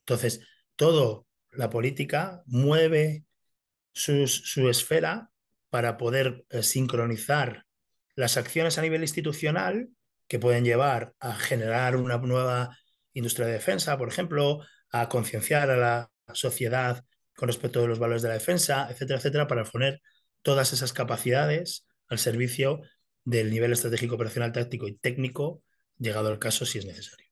Entonces, toda la política mueve su esfera para poder eh, sincronizar las acciones a nivel institucional que pueden llevar a generar una nueva industria de defensa, por ejemplo, a concienciar a la sociedad con respecto de los valores de la defensa, etcétera, etcétera, para poner todas esas capacidades al servicio del nivel estratégico, operacional, táctico y técnico, llegado al caso si es necesario.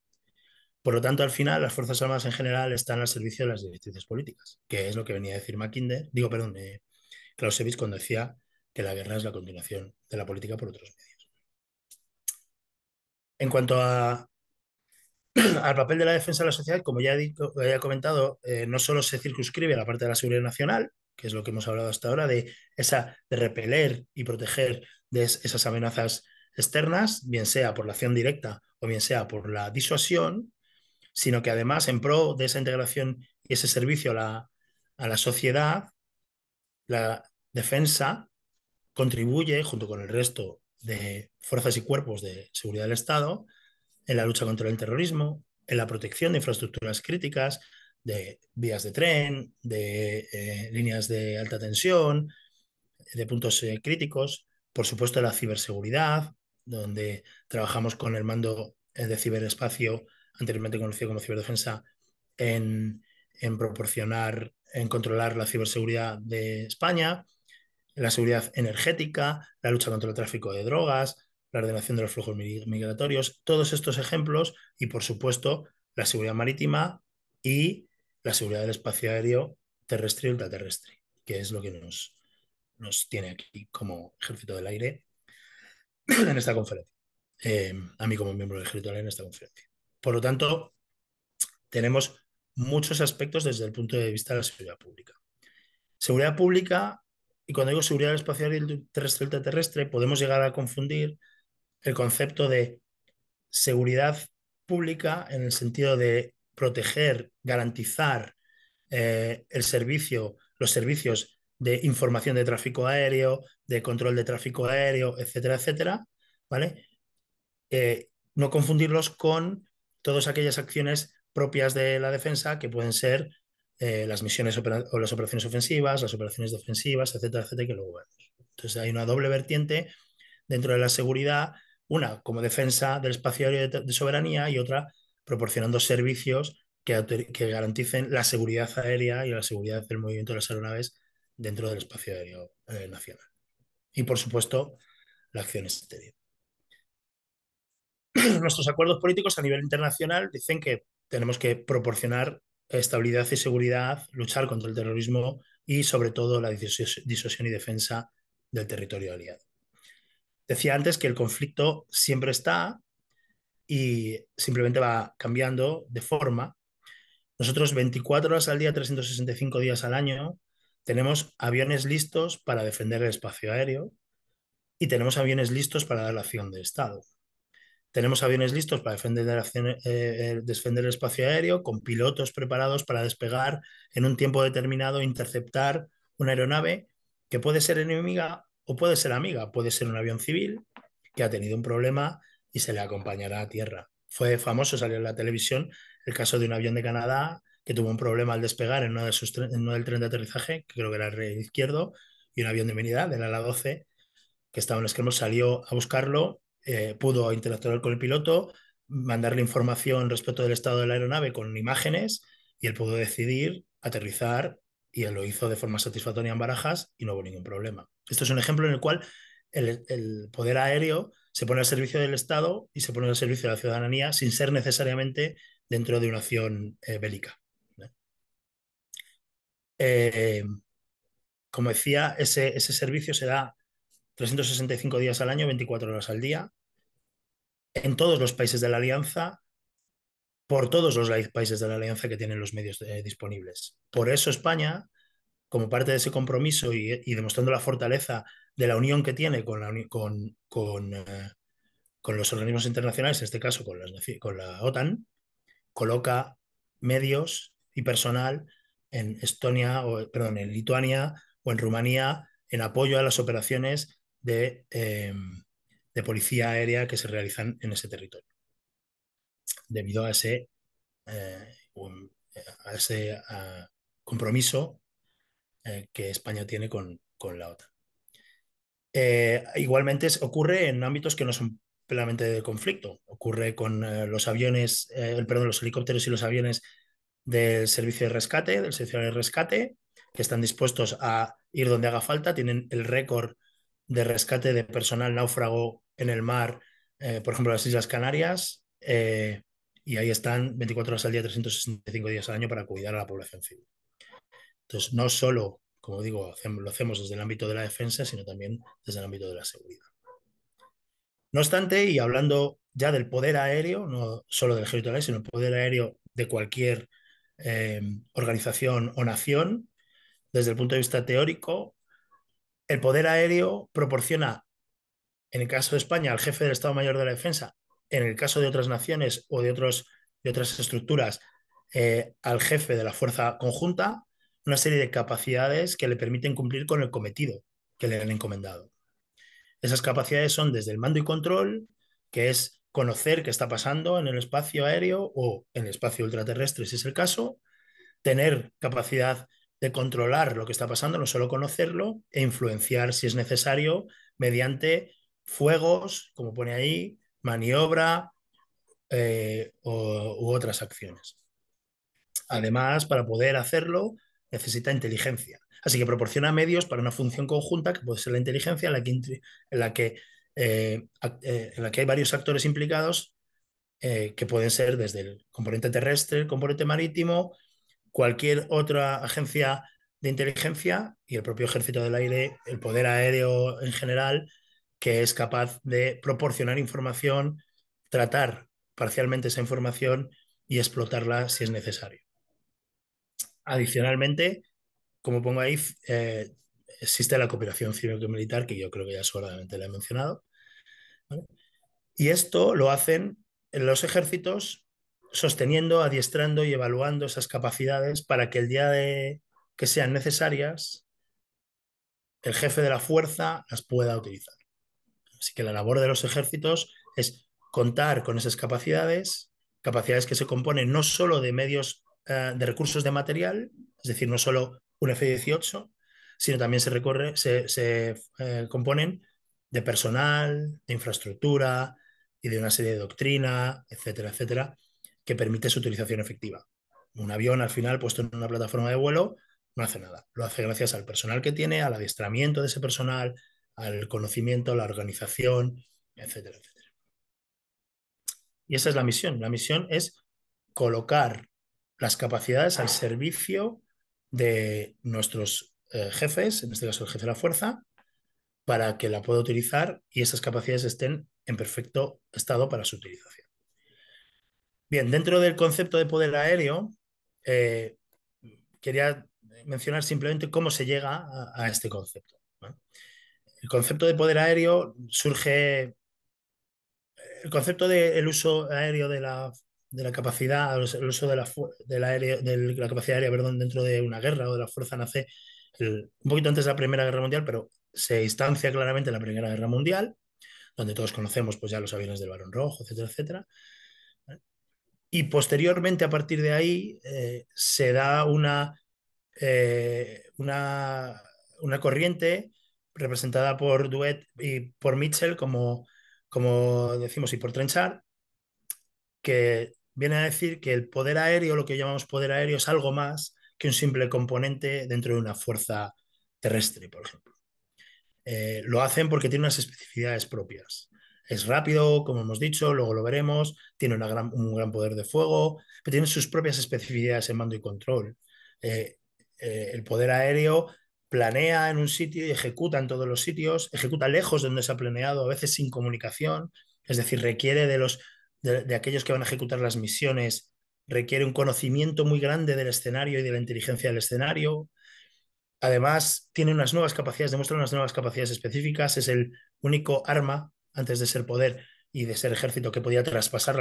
Por lo tanto, al final, las Fuerzas Armadas en general están al servicio de las directrices políticas, que es lo que venía a decir Mackinder, digo, perdón, eh, cuando decía que la guerra es la continuación de la política por otros medios. En cuanto a, al papel de la defensa de la sociedad, como ya he, comentado, eh, no solo se circunscribe a la parte de la seguridad nacional, que es lo que hemos hablado hasta ahora, de, esa, de repeler y proteger de esas amenazas externas, bien sea por la acción directa o bien sea por la disuasión, sino que además en pro de esa integración y ese servicio a la, a la sociedad, la defensa contribuye, junto con el resto de fuerzas y cuerpos de seguridad del Estado, en la lucha contra el terrorismo, en la protección de infraestructuras críticas, de vías de tren, de eh, líneas de alta tensión, de puntos eh, críticos, por supuesto la ciberseguridad, donde trabajamos con el mando eh, de ciberespacio, anteriormente conocido como ciberdefensa, en, en proporcionar, en controlar la ciberseguridad de España, la seguridad energética, la lucha contra el tráfico de drogas, la ordenación de los flujos migratorios, todos estos ejemplos y, por supuesto, la seguridad marítima y la seguridad del espacio aéreo terrestre y ultraterrestre, que es lo que nos, nos tiene aquí como Ejército del Aire en esta conferencia, em, a mí como miembro del Ejército del Aire en esta conferencia. Por lo tanto, tenemos muchos aspectos desde el punto de vista de la seguridad pública. Seguridad pública y cuando digo seguridad espacial y terrestre ultraterrestre, podemos llegar a confundir el concepto de seguridad pública en el sentido de proteger, garantizar eh, el servicio, los servicios de información de tráfico aéreo, de control de tráfico aéreo, etcétera, etcétera, ¿vale? Eh, no confundirlos con todas aquellas acciones propias de la defensa que pueden ser eh, las misiones o las operaciones ofensivas, las operaciones defensivas, etcétera, etcétera, que luego vemos. Entonces hay una doble vertiente dentro de la seguridad, una como defensa del espacio aéreo de, soberanía y otra proporcionando servicios que, garanticen la seguridad aérea y la seguridad del movimiento de las aeronaves dentro del espacio aéreo eh, nacional. Y por supuesto, la acción exterior. Nuestros acuerdos políticos a nivel internacional dicen que tenemos que proporcionar estabilidad y seguridad, luchar contra el terrorismo y sobre todo la disuasión y defensa del territorio aliado. Decía antes que el conflicto siempre está y simplemente va cambiando de forma. Nosotros 24 horas al día, 365 días al año, tenemos aviones listos para defender el espacio aéreo y tenemos aviones listos para dar la acción de Estado. Tenemos aviones listos para eh, defender el, espacio aéreo, con pilotos preparados para despegar en un tiempo determinado, interceptar una aeronave que puede ser enemiga o puede ser amiga. Puede ser un avión civil que ha tenido un problema y se le acompañará a tierra. Fue famoso, salió en la televisión, el caso de un avión de Canadá que tuvo un problema al despegar en uno, de sus, en uno del tren de aterrizaje, que creo que era el rey izquierdo, y un avión de unidad del ala 12, que estaba en los hemos salió a buscarlo eh, pudo interactuar con el piloto, mandarle información respecto del estado de la aeronave con imágenes y él pudo decidir aterrizar y él lo hizo de forma satisfactoria en Barajas y no hubo ningún problema. Esto es un ejemplo en el cual el, poder aéreo se pone al servicio del Estado y se pone al servicio de la ciudadanía sin ser necesariamente dentro de una acción eh, bélica. Eh, como decía, ese, ese, servicio se da 365 días al año, 24 horas al día, en todos los países de la alianza, por todos los países de la alianza que tienen los medios eh, disponibles. Por eso España, como parte de ese compromiso y, demostrando la fortaleza de la unión que tiene con, eh, con, los organismos internacionales, en este caso con, las, con la OTAN, coloca medios y personal en Estonia, o, perdón, en Lituania o en Rumanía en apoyo a las operaciones Em, de, policía aérea que se realizan en ese territorio, debido a ese, eh, ese compromiso eh, que España tiene con, con la OTAN. Eh, igualmente ocurre en ámbitos que no son plenamente de conflicto. Ocurre con los aviones, perdón, los helicópteros y los aviones del servicio de rescate, del servicio de rescate, que están dispuestos a ir donde haga falta, tienen el récord de rescate de personal náufrago en el mar, eh, por ejemplo, las Islas Canarias, eh, y ahí están 24 horas al día, 365 días al año para cuidar a la población civil. Entonces, no solo, como digo, lo hacemos desde el ámbito de la defensa, sino también desde el ámbito de la seguridad. No obstante, y hablando ya del poder aéreo, no solo del ejército aéreo, sino el poder aéreo de cualquier eh, organización o nación, desde el punto de vista teórico, el poder aéreo proporciona, en el caso de España, al jefe del Estado Mayor de la Defensa, en el caso de otras naciones o de, otros, de otras estructuras, eh, al jefe de la fuerza conjunta, una serie de capacidades que le permiten cumplir con el cometido que le han encomendado. Esas capacidades son desde el mando y control, que es conocer qué está pasando en el espacio aéreo o en el espacio ultraterrestre, si es el caso, tener capacidad de controlar lo que está pasando, no solo conocerlo, e influenciar si es necesario mediante fuegos, como pone ahí, maniobra eh, u otras acciones. Además, para poder hacerlo necesita inteligencia. Así que proporciona medios para una función conjunta que puede ser la inteligencia en la que, en la que, eh, eh, en la que hay varios actores implicados que pueden ser desde el componente terrestre, el componente marítimo, cualquier otra agencia de inteligencia y el propio ejército del aire, el poder aéreo en general, que es capaz de proporcionar información, tratar parcialmente esa información y explotarla si es necesario. Adicionalmente, como pongo ahí, eh, existe la cooperación civil militar que yo creo que ya solamente la he mencionado. Y esto lo hacen los ejércitos sosteniendo, adiestrando y evaluando esas capacidades para que el día de que sean necesarias, el jefe de la fuerza las pueda utilizar. Así que la labor de los ejércitos es contar con esas capacidades, capacidades que se componen no solo de medios, eh, de recursos de material, es decir, no solo un F-18, sino también se, se, eh, componen de personal, de infraestructura y de una serie de doctrina, etcétera, etcétera, que permite su utilización efectiva. Un avión al final puesto en una plataforma de vuelo no hace nada. Lo hace gracias al personal que tiene, al adiestramiento de ese personal, al conocimiento, a la organización, etcétera, etcétera. Y esa es la misión. La misión es colocar las capacidades al servicio de nuestros eh, jefes, en este caso el jefe de la fuerza, para que la pueda utilizar y esas capacidades estén en perfecto estado para su utilización. Bien, dentro del concepto de poder aéreo, eh, quería mencionar simplemente cómo se llega a, este concepto. El concepto de poder aéreo surge, el concepto del uso aéreo de la, de la, capacidad, el uso de la, de la, capacidad aérea dentro de una guerra o de la fuerza nace un poquito antes de la Primera Guerra Mundial, pero se instancia claramente en la Primera Guerra Mundial, donde todos conocemos pues, ya los aviones del Barón Rojo, etcétera, etcétera. Y posteriormente, a partir de ahí, eh, se da eh, una, una, corriente representada por Duet y por Mitchell, como, como decimos, y por Trenchard, que viene a decir que el poder aéreo, lo que llamamos poder aéreo, es algo más que un simple componente dentro de una fuerza terrestre, por ejemplo. Eh, lo hacen porque tiene unas especificidades propias. Es rápido, como hemos dicho, luego lo veremos, tiene un gran poder de fuego, pero tiene sus propias especificidades en mando y control. Eh, eh, el poder aéreo planea en un sitio y ejecuta en todos los sitios, ejecuta lejos de donde se ha planeado, a veces sin comunicación, es decir, requiere de, los, de aquellos que van a ejecutar las misiones, requiere un conocimiento muy grande del escenario y de la inteligencia del escenario, Además, tiene unas nuevas capacidades, demuestra unas nuevas capacidades específicas. Es el único arma antes de ser poder y de ser ejército que podía traspasar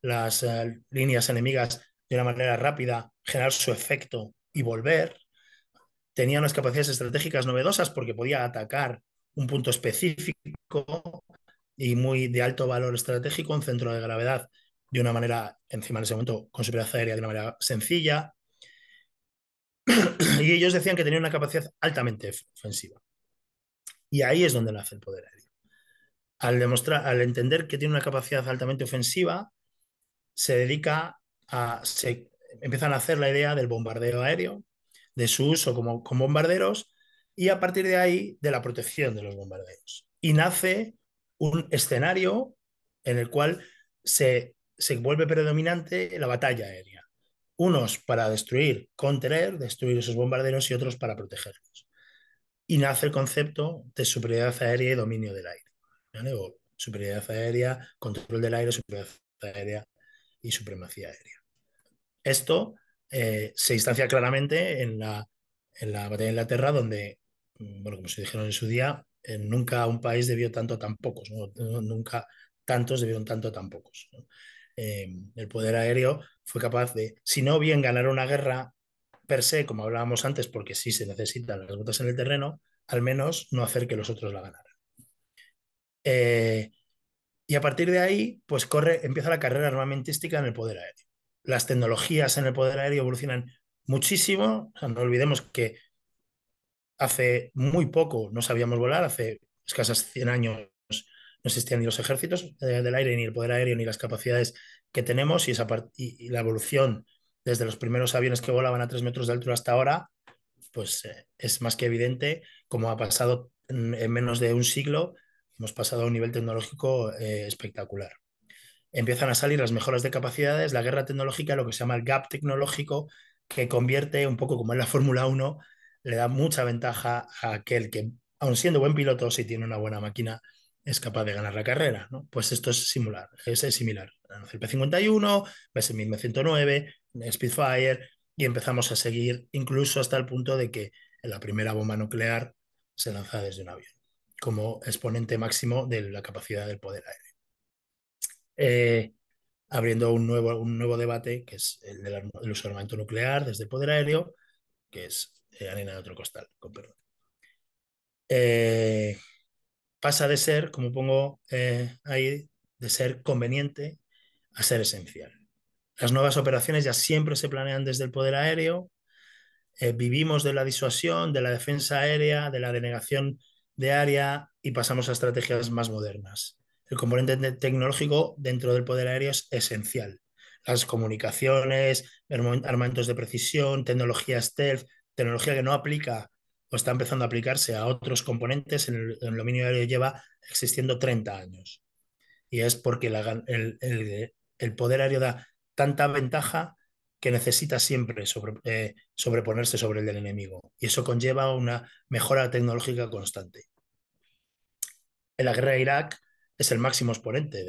las, eh, líneas enemigas de una manera rápida, generar su efecto y volver, tenía unas capacidades estratégicas novedosas porque podía atacar un punto específico y muy de alto valor estratégico, un centro de gravedad de una manera, encima de ese momento, con superioridad aérea de una manera sencilla. y ellos decían que tenía una capacidad altamente ofensiva. Y ahí es donde nace el poder aéreo al, demostrar, al entender que tiene una capacidad altamente ofensiva, se dedica a, se empiezan a hacer la idea del bombardeo aéreo, de su uso como, con bombarderos y a partir de ahí de la protección de los bombarderos. Y nace un escenario en el cual se, se vuelve predominante la batalla aérea. Unos para destruir, contener, destruir esos bombarderos y otros para protegerlos. Y nace el concepto de superioridad aérea y dominio del aire o superioridad aérea, control del aire, superioridad aérea y supremacía aérea. Esto eh, se instancia claramente en la, en la batalla de Inglaterra, donde, mm, bueno, como se dijeron en su día, eh, nunca un país debió tanto tan pocos, nunca tantos debieron tanto tan pocos. Em, el poder aéreo fue capaz de, si no bien ganar una guerra per se, como hablábamos antes, porque sí se necesitan las botas en el terreno, al menos no hacer que los otros la ganaran. Eh, y a partir de ahí, pues corre, empieza la carrera armamentística en el poder aéreo. Las tecnologías en el poder aéreo evolucionan muchísimo. no olvidemos que hace muy poco no sabíamos volar, hace escasas 100 años no existían ni los ejércitos eh, del aire, ni el poder aéreo, ni las capacidades que tenemos y, esa la evolución desde los primeros aviones que volaban a 3 metros de altura hasta ahora, pues eh, es más que evidente como ha pasado en menos de un siglo Hemos pasado a un nivel tecnológico eh, espectacular. Empiezan a salir las mejoras de capacidades, la guerra tecnológica, lo que se llama el gap tecnológico, que convierte un poco como en la Fórmula 1, le da mucha ventaja a aquel que, aun siendo buen piloto, si tiene una buena máquina, es capaz de ganar la carrera. Pues esto es similar. Es, es similar. El P51, el 1109 Spitfire, y empezamos a seguir incluso hasta el punto de que la primera bomba nuclear se lanza desde un avión como exponente máximo de la capacidad del poder aéreo. Eh, abriendo un nuevo, un nuevo debate, que es el del uso de armamento nuclear desde el poder aéreo, que es eh, arena de otro costal, con perdón. Eh, pasa de ser, como pongo ahí, de ser conveniente a ser esencial. Las nuevas operaciones ya siempre se planean desde el poder aéreo. vivimos de la disuasión, de la defensa aérea, de la denegación de área y pasamos a estrategias más modernas. El componente tecnológico dentro del poder aéreo es esencial. Las comunicaciones, armamentos de precisión, tecnología stealth, tecnología que no aplica o está empezando a aplicarse a otros componentes, en el, dominio aéreo lleva existiendo 30 años. Y es porque el, poder aéreo da tanta ventaja que necesita siempre eh, sobreponerse sobre el del enemigo. Y eso conlleva una mejora tecnológica constante en la guerra de Irak es el máximo exponente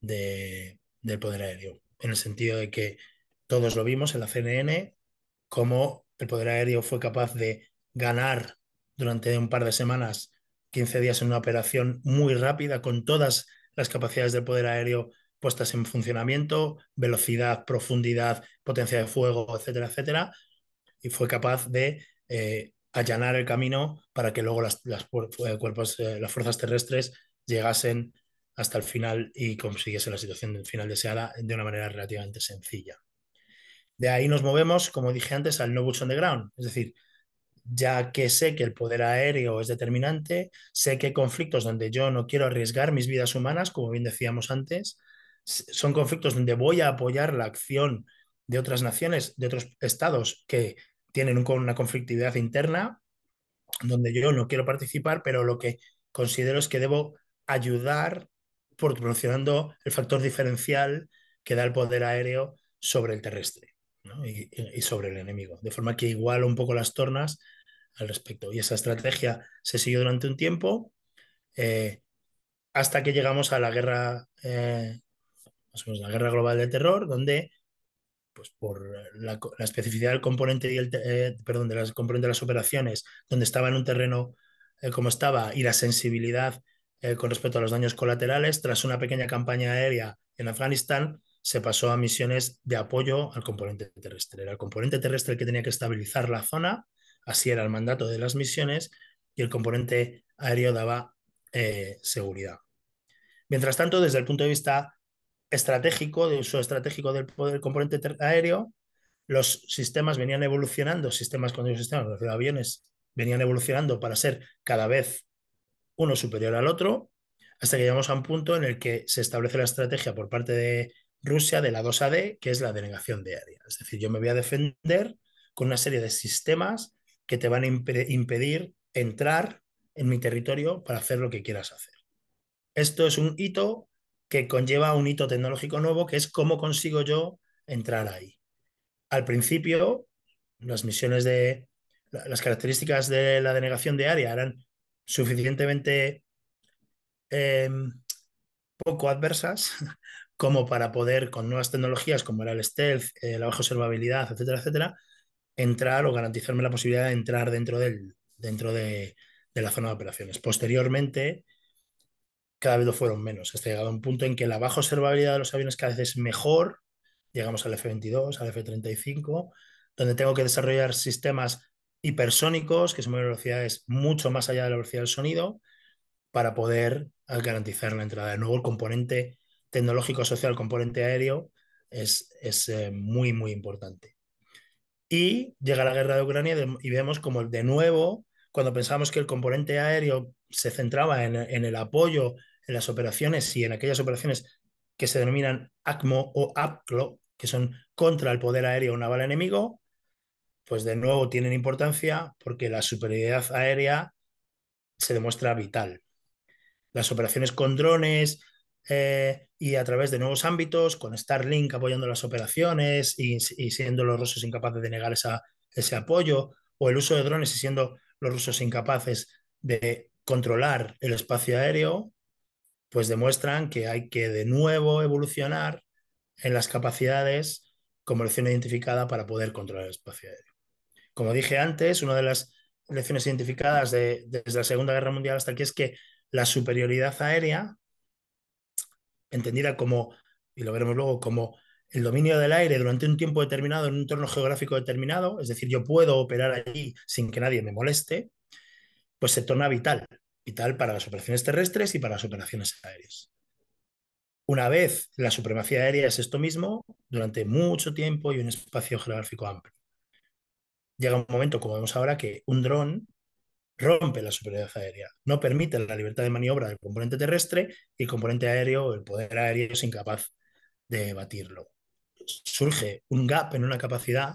de, del poder aéreo, en el sentido de que todos lo vimos en la CNN, cómo el poder aéreo fue capaz de ganar durante un par de semanas, 15 días en una operación muy rápida, con todas las capacidades del poder aéreo puestas en funcionamiento, velocidad, profundidad, potencia de fuego, etcétera, etcétera, y fue capaz de eh, allanar el camino para que luego las, eh, cuerpos, eh, las fuerzas terrestres llegasen hasta el final y consiguiesen la situación del final deseada de una manera relativamente sencilla. De ahí nos movemos, como dije antes, al no boots on the ground, es decir, ya que sé que el poder aéreo es determinante, sé que conflictos donde yo no quiero arriesgar mis vidas humanas, como bien decíamos antes, son conflictos donde voy a apoyar la acción de otras naciones, de otros estados que tienen una conflictividad interna donde yo no quiero participar, pero lo que considero es que debo ayudar proporcionando el factor diferencial que da el poder aéreo sobre el terrestre y, sobre el enemigo. De forma que iguala un poco las tornas al respecto. Y esa estrategia se siguió durante un tiempo eh, hasta que llegamos a la guerra, eh, la guerra global de terror, donde pues por eh, la, especificidad del componente y el, eh, perdón, de las las operaciones, donde estaba en un terreno eh, como estaba y la sensibilidad con respecto a los daños colaterales, tras una pequeña campaña aérea en Afganistán, se pasó a misiones de apoyo al componente terrestre. Era el componente terrestre el que tenía que estabilizar la zona, así era el mandato de las misiones, y el componente aéreo daba seguridad. Mientras tanto, desde el punto de vista estratégico, de uso estratégico del, del componente aéreo, los sistemas venían evolucionando, sistemas con sistemas, de aviones venían evolucionando para ser cada vez uno superior al otro, hasta que llegamos a un punto en el que se establece la estrategia por parte de Rusia de la 2AD, que es la denegación de área. Es decir, yo me voy a defender con una serie de sistemas que te van a impedir entrar en mi territorio para hacer lo que quieras hacer. Esto es un hito que conlleva un hito tecnológico nuevo, que es cómo consigo yo entrar ahí. Al principio, las misiones de las características de la denegación de área eran suficientemente em, poco adversas como para poder, con nuevas tecnologías como era el stealth, eh, la baja observabilidad, etcétera, etcétera, entrar o garantizarme la posibilidad de entrar dentro, del, dentro de la zona de operaciones. Posteriormente, cada vez lo fueron menos, hasta llegado a un punto en que la baja observabilidad de los aviones cada vez es mejor, llegamos al F-22, al F-35, donde tengo que desarrollar sistemas hipersónicos que se mueven a velocidades mucho más allá de la velocidad del sonido para poder garantizar la entrada. De nuevo, el componente tecnológico asociado al componente aéreo es, eh, muy, muy importante. Y llega la guerra de Ucrania y vemos como de nuevo cuando pensamos que el componente aéreo se centraba en, el apoyo, en las operaciones y en aquellas operaciones que se denominan ACMO o APCLO, que son contra el poder aéreo o naval enemigo, pues de nuevo tienen importancia porque la superioridad aérea se demuestra vital. Las operaciones con drones eh, y a través de nuevos ámbitos, con Starlink apoyando las operaciones y, siendo los rusos incapaces de negar ese apoyo, o el uso de drones y siendo los rusos incapaces de controlar el espacio aéreo, pues demuestran que hay que de nuevo evolucionar en las capacidades como lección identificada para poder controlar el espacio aéreo. Como dije antes, una de las lecciones identificadas desde la Segunda Guerra Mundial hasta aquí es que la superioridad aérea, entendida como, y lo veremos luego, como el dominio del aire durante un tiempo determinado en un entorno geográfico determinado, es decir, yo puedo operar allí sin que nadie me moleste, pues se torna vital, vital para las operaciones terrestres y para las operaciones aéreas. Una vez la supremacía aérea es esto mismo, durante mucho tiempo y un espacio geográfico amplio. Llega un momento, como vemos ahora, que un dron rompe la superioridad aérea, no permite la libertad de maniobra del componente terrestre y el componente aéreo, el poder aéreo es incapaz de batirlo surge un gap en una capacidad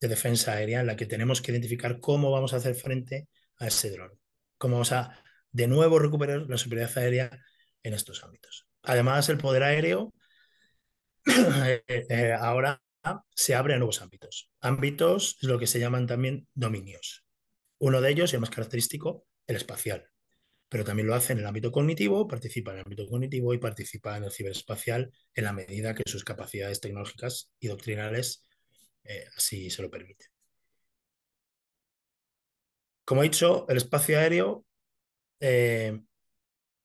de defensa aérea en la que tenemos que identificar cómo vamos a hacer frente a ese dron, cómo vamos a de nuevo recuperar la superioridad aérea en estos ámbitos. Además, el poder aéreo eh, eh, ahora se abre a nuevos ámbitos. Ámbitos es lo que se llaman también dominios. Uno de ellos, y el más característico, el espacial pero también lo hace en el ámbito cognitivo, participa en el ámbito cognitivo y participa en el ciberespacial en la medida que sus capacidades tecnológicas y doctrinales eh, así se lo permiten. Como he dicho, el espacio aéreo eh,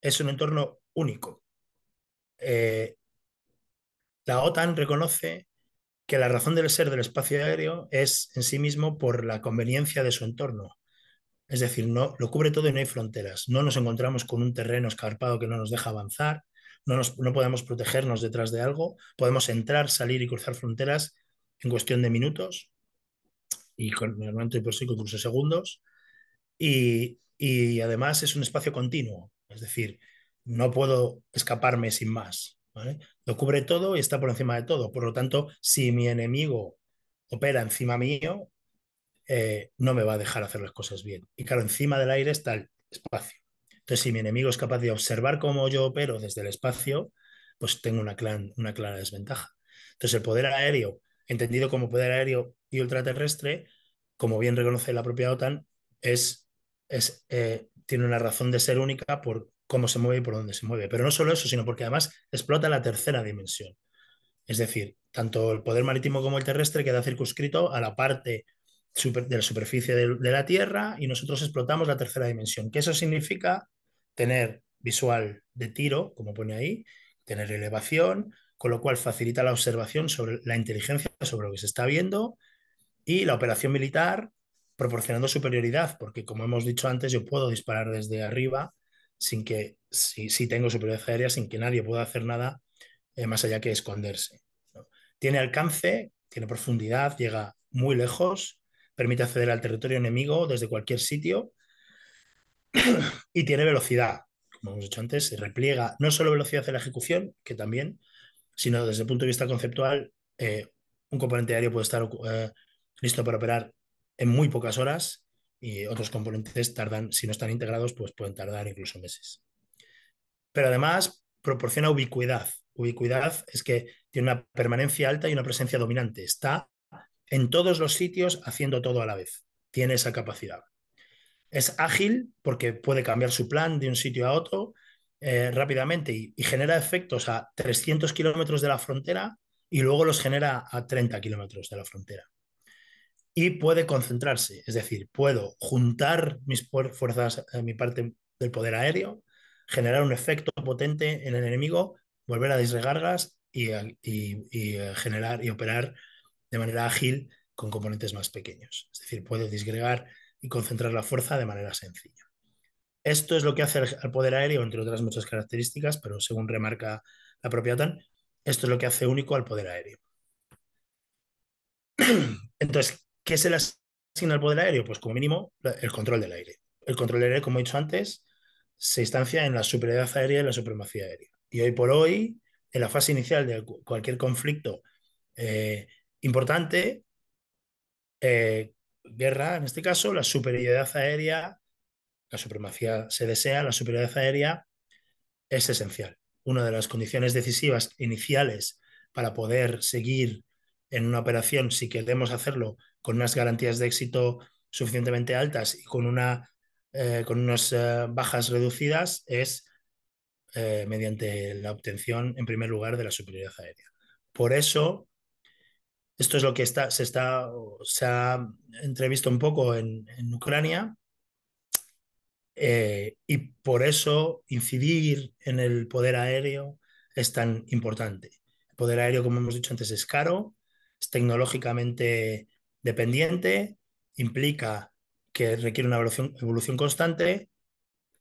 es un entorno único. Eh, la OTAN reconoce que la razón del ser del espacio aéreo es en sí mismo por la conveniencia de su entorno, es decir, no, lo cubre todo y no hay fronteras. No nos encontramos con un terreno escarpado que no nos deja avanzar, no, podemos protegernos detrás de algo, podemos entrar, salir y cruzar fronteras en cuestión de minutos y con y por incluso segundos. Y, además es un espacio continuo, es decir, no puedo escaparme sin más. Lo cubre todo y está por encima de todo. Por lo tanto, si mi enemigo opera encima mío, eh, no me va a dejar hacer las cosas bien. Y claro, encima del aire está el espacio. Entonces, si mi enemigo es capaz de observar cómo yo opero desde el espacio, pues tengo una, una clara desventaja. Entonces, el poder aéreo, entendido como poder aéreo y ultraterrestre, como bien reconoce la propia OTAN, es, es eh, tiene una razón de ser única por cómo se mueve y por dónde se mueve. Pero no solo eso, sino porque además explota la tercera dimensión. Es decir, tanto el poder marítimo como el terrestre queda circunscrito a la parte de la superficie de, la Tierra y nosotros explotamos la tercera dimensión, que eso significa tener visual de tiro, como pone ahí, tener elevación, con lo cual facilita la observación sobre la inteligencia sobre lo que se está viendo y la operación militar proporcionando superioridad, porque como hemos dicho antes, yo puedo disparar desde arriba sin que, si, tengo superioridad aérea, sin que nadie pueda hacer nada eh, más allá que esconderse. Tiene alcance, tiene profundidad, llega muy lejos permite acceder al territorio enemigo desde cualquier sitio y tiene velocidad. Como hemos dicho antes, se repliega no solo velocidad de la ejecución, que también, sino desde el punto de vista conceptual, eh, un componente aéreo puede estar eh, listo para operar en muy pocas horas y otros componentes tardan, si no están integrados, pues pueden tardar incluso meses. Pero además proporciona ubicuidad. Ubicuidad es que tiene una permanencia alta y una presencia dominante. Está en todos los sitios haciendo todo a la vez. Tiene esa capacidad. Es ágil porque puede cambiar su plan de un sitio a otro eh, rápidamente y, genera efectos a 300 kilómetros de la frontera y luego los genera a 30 kilómetros de la frontera. Y puede concentrarse, es decir, puedo juntar mis fuerzas, eh, mi parte del poder aéreo, generar un efecto potente en el enemigo, volver a desregargas y eh, generar y operar de manera ágil con componentes más pequeños. Es decir, puede disgregar y concentrar la fuerza de manera sencilla. Esto es lo que hace al poder aéreo, entre otras muchas características, pero según remarca la propia esto es lo que hace único al poder aéreo. Entonces, ¿qué se le asigna al poder aéreo? Pues como mínimo el control del aire. El control del aire, como he dicho antes, se instancia en la superioridad aérea y la supremacía aérea. Y hoy por hoy, en la fase inicial de cualquier conflicto, eh, importante, eh, guerra, en este caso, la superioridad aérea, la supremacía se desea, la superioridad aérea es esencial. Una de las condiciones decisivas iniciales para poder seguir en una operación, si queremos hacerlo con unas garantías de éxito suficientemente altas y con, una, eh, con unas eh, bajas reducidas, es mediante la obtención, en primer lugar, de la superioridad aérea. Por eso, esto es lo que se, está, se ha entrevisto un poco en, Ucrania eh, y por eso incidir en el poder aéreo es tan importante. El poder aéreo, como hemos dicho antes, es caro, es tecnológicamente dependiente, implica que requiere una evolución, constante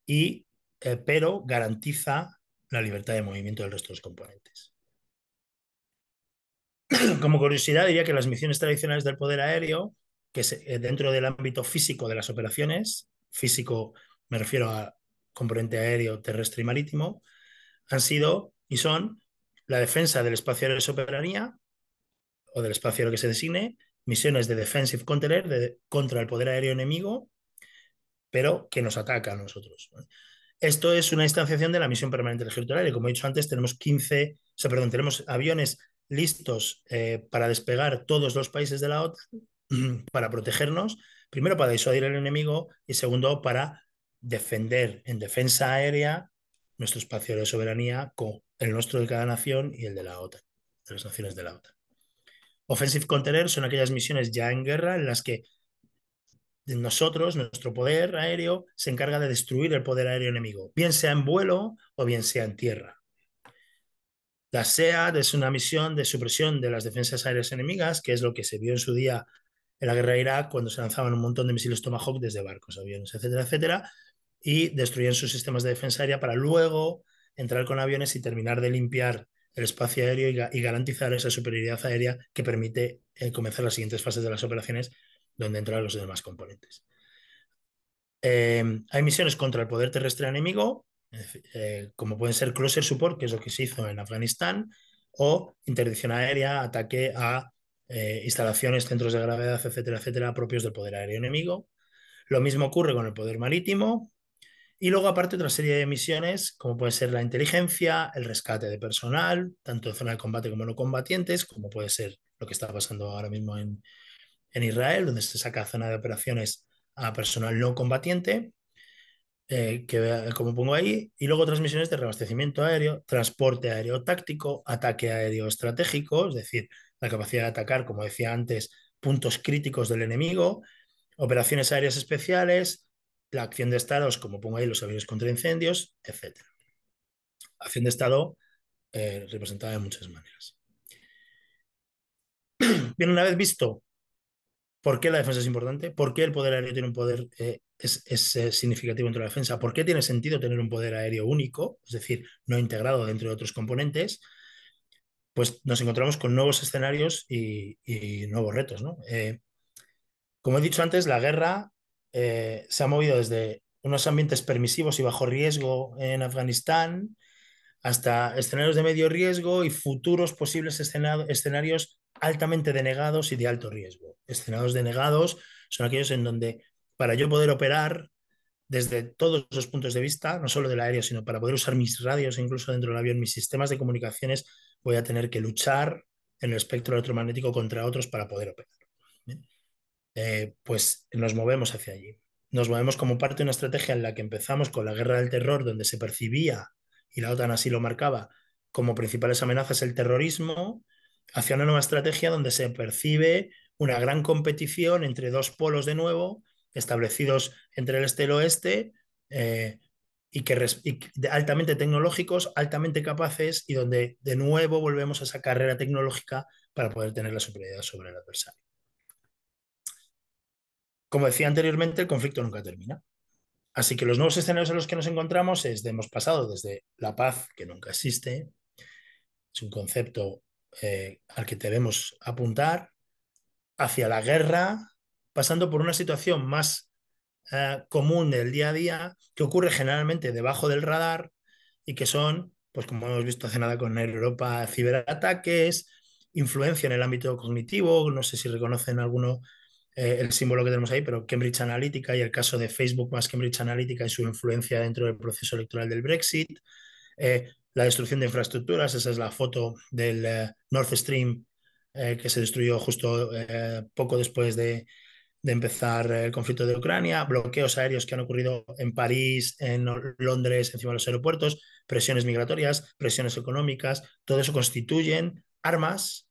y, eh, pero garantiza la libertad de movimiento del resto de los componentes. como curiosidad, diría que las misiones tradicionales del poder aéreo, que eh, dentro del ámbito físico de las operaciones, físico me refiero a componente aéreo, terrestre y marítimo, han sido y son la defensa del espacio aéreo de soberanía o del espacio aéreo que se designe, misiones de defensive counter contra el poder aéreo enemigo, pero que nos ataca a nosotros. Esto es una instanciación de la misión permanente del ejército aéreo. Como he dicho antes, tenemos 15, o sea, perdón, tenemos aviones listos eh, para despegar todos los países de la OTAN, para protegernos, primero para disuadir al enemigo y segundo para defender en defensa aérea nuestro espacio de soberanía con el nuestro de cada nación y el de la OTAN, de las naciones de la OTAN. Offensive Counter son aquellas misiones ya en guerra en las que nosotros, nuestro poder aéreo, se encarga de destruir el poder aéreo enemigo, bien sea en vuelo o bien sea en tierra. La SEAD es una misión de supresión de las defensas aéreas enemigas, que es lo que se vio en su día en la guerra de Irak cuando se lanzaban un montón de misiles Tomahawk desde barcos, aviones, etcétera, etcétera, y destruían sus sistemas de defensa aérea para luego entrar con aviones y terminar de limpiar el espacio aéreo y, garantizar esa superioridad aérea que permite eh, comenzar las siguientes fases de las operaciones donde entran los demás componentes. Em, hay misiones contra el poder terrestre enemigo, eh, como pueden ser closer support, que es lo que se hizo en Afganistán, o interdicción aérea, ataque a eh, instalaciones, centros de gravedad, etcétera, etcétera, propios del poder aéreo enemigo. Lo mismo ocurre con el poder marítimo. Y luego, aparte, otra serie de misiones, como puede ser la inteligencia, el rescate de personal, tanto en zona de combate como no combatientes, como puede ser lo que está pasando ahora mismo en, en Israel, donde se saca zona de operaciones a personal no combatiente. Eh, que, como pongo ahí, y luego transmisiones de reabastecimiento aéreo, transporte aéreo táctico, ataque aéreo estratégico, es decir, la capacidad de atacar, como decía antes, puntos críticos del enemigo, operaciones aéreas especiales, la acción de estados, como pongo ahí, los aviones contra incendios, etc. Acción de estado eh, representada de muchas maneras. Bien, una vez visto por qué la defensa es importante, por qué el poder aéreo tiene un poder eh, es, eh, significativo dentro de la defensa. ¿Por qué tiene sentido tener un poder aéreo único, es decir, no integrado dentro de otros componentes? Pues nos encontramos con nuevos escenarios y, nuevos retos. Eh, como he dicho antes, la guerra eh, se ha movido desde unos ambientes permisivos y bajo riesgo en Afganistán hasta escenarios de medio riesgo y futuros posibles escenarios altamente denegados y de alto riesgo. Escenarios denegados son aquellos en donde para yo poder operar desde todos los puntos de vista, no solo del aéreo, sino para poder usar mis radios, e incluso dentro del avión, mis sistemas de comunicaciones, voy a tener que luchar en el espectro electromagnético contra otros para poder operar. Eh, pues nos movemos hacia allí. Nos movemos como parte de una estrategia en la que empezamos con la guerra del terror, donde se percibía, y la OTAN así lo marcaba, como principales amenazas el terrorismo, hacia una nueva estrategia donde se percibe una gran competición entre dos polos de nuevo, establecidos entre el este y el oeste eh, y que altamente tecnológicos, altamente capaces y donde de nuevo volvemos a esa carrera tecnológica para poder tener la superioridad sobre el adversario. Como decía anteriormente, el conflicto nunca termina. Así que los nuevos escenarios en los que nos encontramos es hemos pasado desde la paz, que nunca existe, es un concepto eh, al que debemos apuntar, hacia la guerra, pasando por una situación más eh, común del día a día, que ocurre generalmente debajo del radar y que son, pues como hemos visto hace nada con Europa, ciberataques, influencia en el ámbito cognitivo, no sé si reconocen alguno eh, el símbolo que tenemos ahí, pero Cambridge Analytica y el caso de Facebook más Cambridge Analytica y su influencia dentro del proceso electoral del Brexit, eh, la destrucción de infraestructuras, esa es la foto del North Stream que se destruyó justo poco después de, de empezar el conflicto de Ucrania, bloqueos aéreos que han ocurrido en París, en Londres, encima de los aeropuertos, presiones migratorias, presiones económicas, todo eso constituyen armas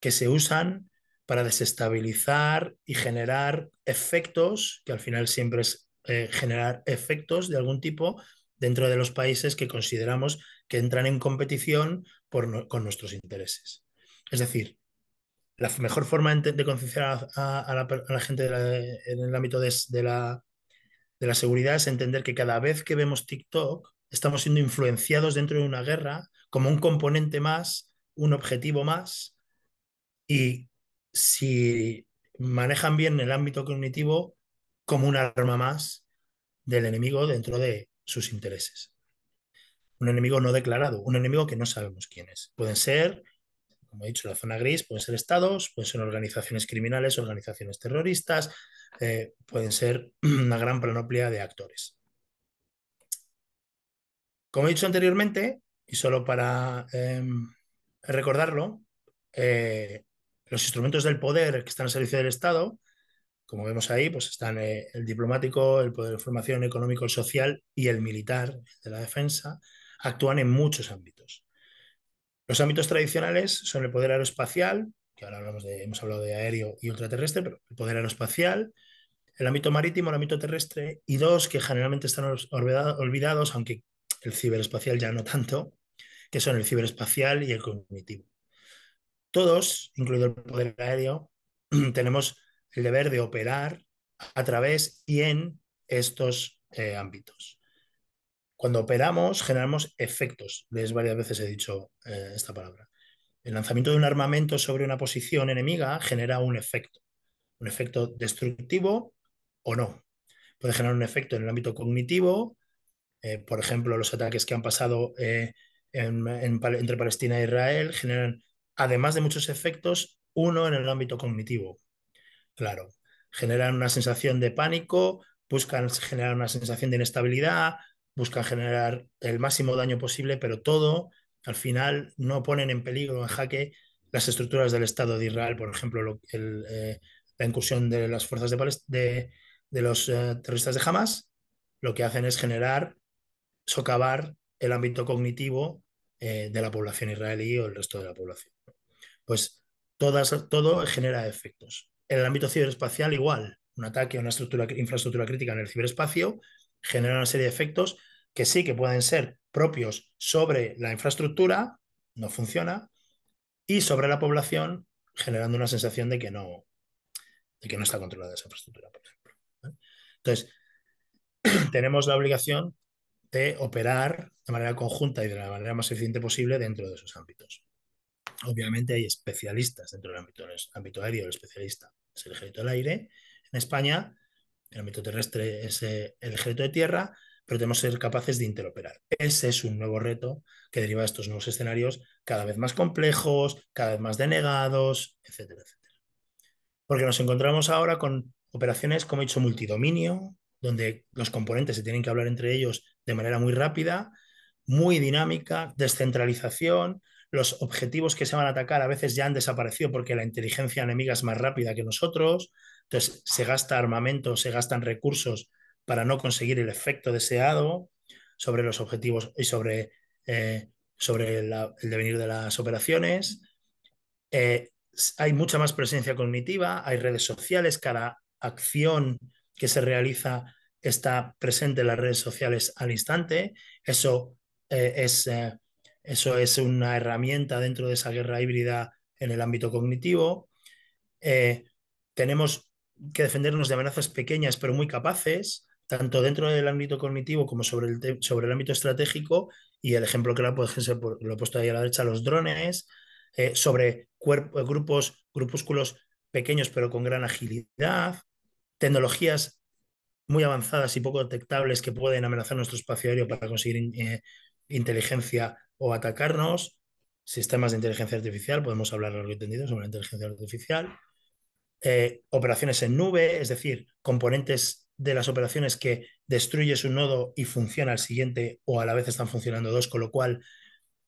que se usan para desestabilizar y generar efectos, que al final siempre es eh, generar efectos de algún tipo dentro de los países que consideramos que entran en competición por con nuestros intereses. Es decir, la mejor forma de, concienciar a, la, gente en el ámbito de, la, de la seguridad es entender que cada vez que vemos TikTok estamos siendo influenciados dentro de una guerra como un componente más, un objetivo más, y si manejan bien el ámbito cognitivo como un arma más del enemigo dentro de sus intereses. Un enemigo no declarado, un enemigo que no sabemos quién es. Pueden ser como he dicho, la zona gris pueden ser estados, pueden ser organizaciones criminales, organizaciones terroristas, eh, pueden ser una gran panoplia de actores. Como he dicho anteriormente, y solo para em, recordarlo, eh, los instrumentos del poder que están al servicio del Estado, como vemos ahí, pues están eh, el diplomático, el poder de formación económico, social y el militar, de la defensa, actúan en muchos ámbitos. Los ámbitos tradicionales son el poder aeroespacial, que ahora hablamos de, hemos hablado de aéreo y ultraterrestre, pero el poder aeroespacial, el ámbito marítimo, el ámbito terrestre, y dos que generalmente están olvidados, aunque el ciberespacial ya no tanto, que son el ciberespacial y el cognitivo. Todos, incluido el poder aéreo, tenemos el deber de operar a través y en estos eh, ámbitos. Cuando operamos, generamos efectos. Les varias veces he dicho eh, esta palabra. El lanzamiento de un armamento sobre una posición enemiga genera un efecto. Un efecto destructivo o no. Puede generar un efecto en el ámbito cognitivo. Eh, por ejemplo, los ataques que han pasado eh, entre Palestina e Israel generan, además de muchos efectos, uno en el ámbito cognitivo. Claro, generan una sensación de pánico, buscan generar una sensación de inestabilidad, busca generar el máximo daño posible, pero todo al final no ponen en peligro, en jaque, las estructuras del Estado de Israel, por ejemplo, eh, la incursión de las fuerzas de, de, los eh, terroristas de Hamas, lo que hacen es generar, socavar el ámbito cognitivo eh, de la población israelí o el resto de la población. Pues todo genera efectos. En el ámbito ciberespacial igual, un ataque a una estructura, infraestructura crítica en el ciberespacio genera una serie de efectos que sí que pueden ser propios sobre la infraestructura, no funciona, y sobre la población, generando una sensación de que no, que no está controlada esa infraestructura, por ejemplo. Entonces, tenemos la obligación de operar de manera conjunta y de la manera más eficiente posible dentro de esos ámbitos. Obviamente hay especialistas dentro del ámbito, ámbito aéreo, el especialista es el ejército del aire. En España el ámbito terrestre es eh, el ejército de tierra, pero tenemos que ser capaces de interoperar. Ese es un nuevo reto que deriva de estos nuevos escenarios cada vez más complejos, cada vez más denegados, etcétera, etcétera. Porque nos encontramos ahora con operaciones, como he dicho, multidominio, donde los componentes se tienen que hablar entre ellos de manera muy rápida, muy dinámica, descentralización, los objetivos que se van a atacar a veces ya han desaparecido porque la inteligencia enemiga es más rápida que nosotros, entonces, se gasta armamento, se gastan recursos para no conseguir el efecto deseado sobre los objetivos y sobre, eh, sobre el devenir de las operaciones. Eh, hay mucha más presencia cognitiva, hay redes sociales, cada acción que se realiza está presente en las redes sociales al instante. Eso, eh, es, eso es una herramienta dentro de esa guerra híbrida en el ámbito cognitivo. tenemos que defendernos de amenazas pequeñas pero muy capaces, tanto dentro del ámbito cognitivo como sobre el, sobre el ámbito estratégico, y el ejemplo que la, lo he puesto ahí a la derecha, los drones, eh, sobre eh, grupos, grupúsculos pequeños pero con gran agilidad, tecnologías muy avanzadas y poco detectables que pueden amenazar nuestro espacio aéreo para conseguir eh, inteligencia o atacarnos, sistemas de inteligencia artificial, podemos hablar largo y sobre la inteligencia artificial, eh, operaciones en nube, es decir, componentes de las operaciones que destruyes un nodo y funciona el siguiente o a la vez están funcionando dos, con lo cual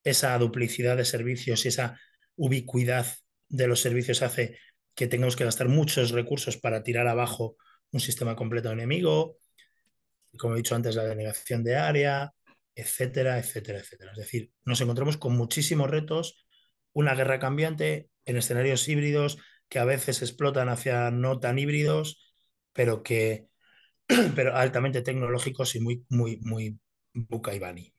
esa duplicidad de servicios y esa ubicuidad de los servicios hace que tengamos que gastar muchos recursos para tirar abajo un sistema completo enemigo, como he dicho antes, la denegación de área, etcétera, etcétera, etcétera. Es decir, nos encontramos con muchísimos retos, una guerra cambiante en escenarios híbridos, que a veces explotan hacia no tan híbridos, pero que pero altamente tecnológicos y muy, muy, muy bucaibani.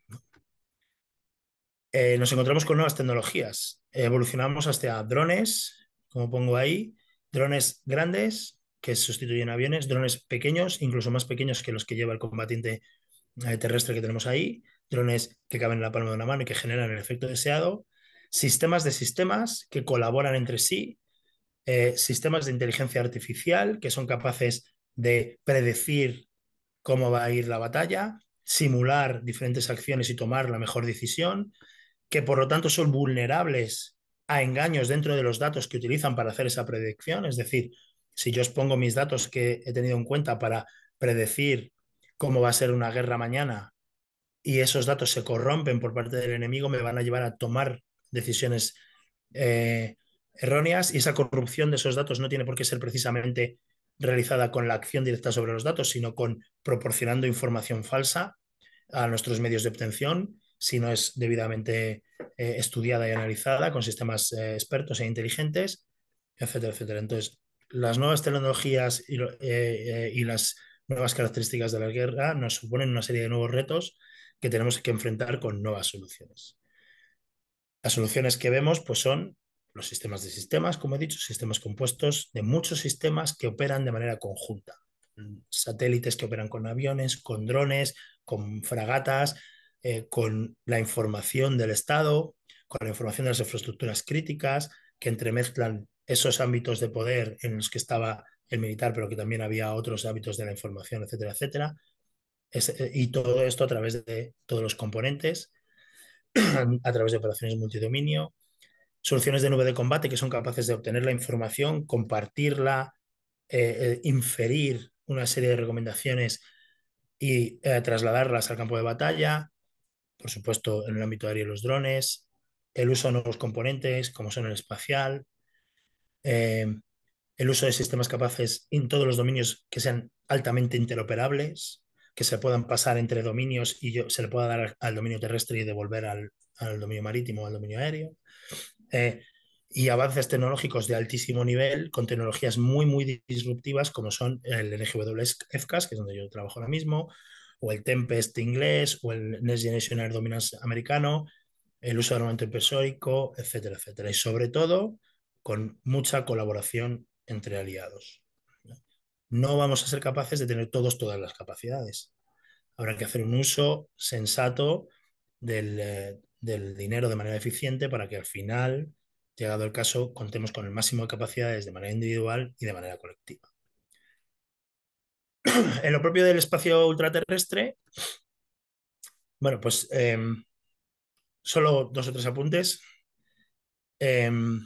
Eh, nos encontramos con nuevas tecnologías. Evolucionamos hasta drones, como pongo ahí, drones grandes que sustituyen aviones, drones pequeños, incluso más pequeños que los que lleva el combatiente eh, terrestre que tenemos ahí, drones que caben en la palma de una mano y que generan el efecto deseado, sistemas de sistemas que colaboran entre sí, eh, sistemas de inteligencia artificial que son capaces de predecir cómo va a ir la batalla, simular diferentes acciones y tomar la mejor decisión, que por lo tanto son vulnerables a engaños dentro de los datos que utilizan para hacer esa predicción. Es decir, si yo expongo mis datos que he tenido en cuenta para predecir cómo va a ser una guerra mañana y esos datos se corrompen por parte del enemigo, me van a llevar a tomar decisiones eh, erróneas y esa corrupción de esos datos no tiene por qué ser precisamente realizada con la acción directa sobre los datos, sino con proporcionando información falsa a nuestros medios de obtención, si no es debidamente eh, estudiada y analizada con sistemas eh, expertos e inteligentes, etcétera, etcétera. Entonces, las nuevas tecnologías y, eh, y las nuevas características de la guerra nos suponen una serie de nuevos retos que tenemos que enfrentar con nuevas soluciones. Las soluciones que vemos pues, son los sistemas de sistemas, como he dicho, sistemas compuestos de muchos sistemas que operan de manera conjunta. Mm, satélites que operan con aviones, con drones, con fragatas, eh, con la información del Estado, con la información de las infraestructuras críticas, que entremezclan esos ámbitos de poder en los que estaba el militar, pero que también había otros ámbitos de la información, etcétera, etcétera. Eh, y todo esto a través de todos los componentes, a través de operaciones multidominio, soluciones de nube de combate que son capaces de obtener la información, compartirla, eh, eh, inferir una serie de recomendaciones y eh, trasladarlas al campo de batalla, por supuesto en el ámbito aéreo los drones, el uso de nuevos componentes como son el espacial, em, el uso de sistemas capaces en todos los dominios que sean altamente interoperables, que se puedan pasar entre dominios y se le pueda dar al dominio terrestre y devolver al, dominio marítimo, o al dominio aéreo. Eh, y avances tecnológicos de altísimo nivel con tecnologías muy, muy disruptivas como son el Fcas que es donde yo trabajo ahora mismo, o el Tempest inglés, o el Next Generation Air Dominance americano, el uso de armamento impresórico etcétera, etcétera. Y sobre todo con mucha colaboración entre aliados. No vamos a ser capaces de tener todos todas las capacidades. Habrá que hacer un uso sensato del, eh, del dinero de manera eficiente para que al final, llegado el caso, contemos con el máximo de capacidades de manera individual y de manera colectiva. en lo propio del espacio ultraterrestre, bueno, pues em, solo dos o tres apuntes. Em,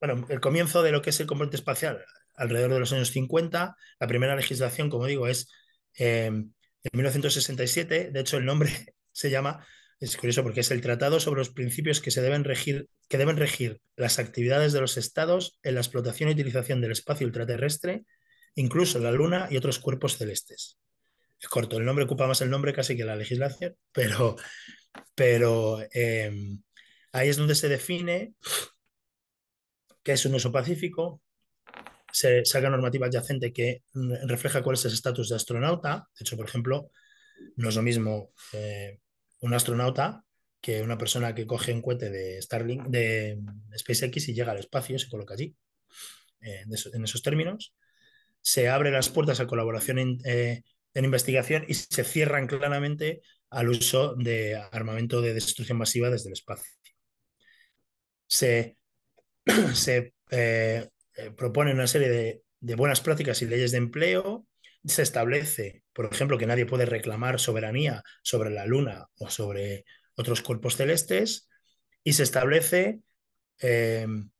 bueno, el comienzo de lo que es el componente espacial, alrededor de los años 50, la primera legislación, como digo, es em, en 1967, de hecho el nombre se llama es curioso porque es el tratado sobre los principios que, se deben regir, que deben regir las actividades de los estados en la explotación y utilización del espacio ultraterrestre, incluso la Luna y otros cuerpos celestes. Es corto, el nombre ocupa más el nombre casi que la legislación, pero, pero em, ahí es donde se define que es un uso pacífico, se saca normativa adyacente que refleja cuál es el estatus de astronauta. De hecho, por ejemplo, no es lo mismo eh, un astronauta que una persona que coge un cohete de Starlink, de SpaceX y llega al espacio, se coloca allí, eh, en esos términos. Se abren las puertas a colaboración eh, en, investigación y se cierran claramente al uso de armamento de destrucción masiva desde el espacio. Se, se eh, una serie de, de buenas prácticas y leyes de empleo se establece, por ejemplo, que nadie puede reclamar soberanía sobre la Luna o sobre otros cuerpos celestes, y se establece em,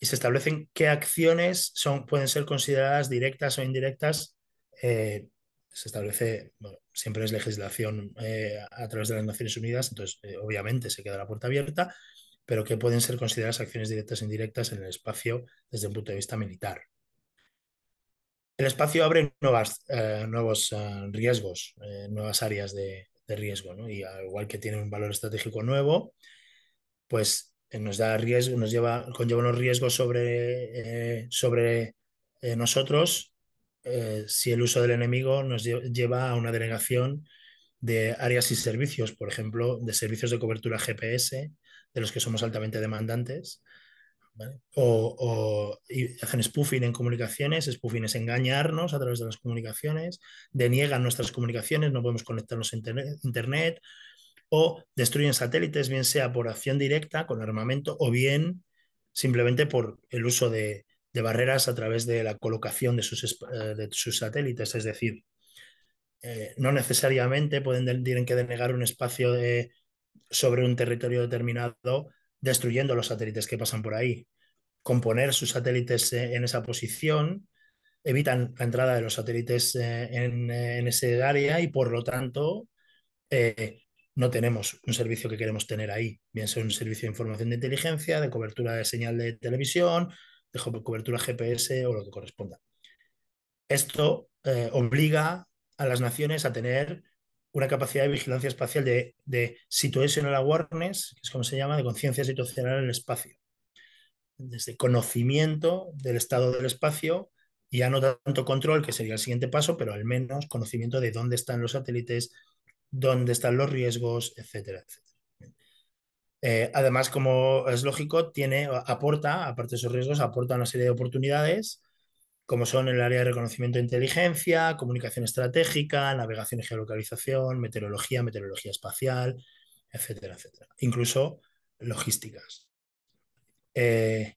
y se establecen qué acciones son, pueden ser consideradas directas o indirectas. Eh, se establece, bueno, siempre es legislación eh, a través de las Naciones Unidas, entonces eh, obviamente se queda la puerta abierta, pero que pueden ser consideradas acciones directas e indirectas en el espacio desde un punto de vista militar el espacio abre eh, nuevos eh, riesgos, eh, nuevas áreas de, riesgo, Y al igual que tiene un valor estratégico nuevo, pues nos da riesgo, nos lleva, conlleva unos riesgos sobre, sobre nosotros si el uso del enemigo nos lleva a una delegación de áreas y servicios, por ejemplo, de servicios de cobertura GPS, de los que somos altamente demandantes, o, hacen spoofing en comunicaciones, spoofing es engañarnos a través de las comunicaciones, deniegan nuestras comunicaciones, no podemos conectarnos a internet, o destruyen satélites, bien sea por acción directa, con armamento, o bien simplemente por el uso de, barreras a través de la colocación de sus, eh, sus satélites, es decir, eh, no necesariamente pueden, tienen que denegar un espacio sobre un territorio determinado destruyendo los satélites que pasan por ahí. Componer sus satélites eh, en esa posición evitan la entrada de los satélites eh, eh, en, ese área y por lo tanto no tenemos un servicio que queremos tener ahí, bien sea un servicio de información de inteligencia, de cobertura de señal de televisión, de cobertura GPS o lo que corresponda. Esto obliga a las naciones a tener una capacidad de vigilancia espacial de, situational awareness, que es como se llama, de conciencia situacional en el espacio. Desde conocimiento del estado del espacio, ya no tanto control, que sería el siguiente paso, pero al menos conocimiento de dónde están los satélites, dónde están los riesgos, etcétera, etcétera. Eh, además, como es lógico, tiene, aporta, aparte de esos riesgos, aporta una serie de oportunidades como son el área de reconocimiento de inteligencia, comunicación estratégica, navegación y geolocalización, meteorología, meteorología espacial, etcétera, etcétera. Incluso logísticas. Eh,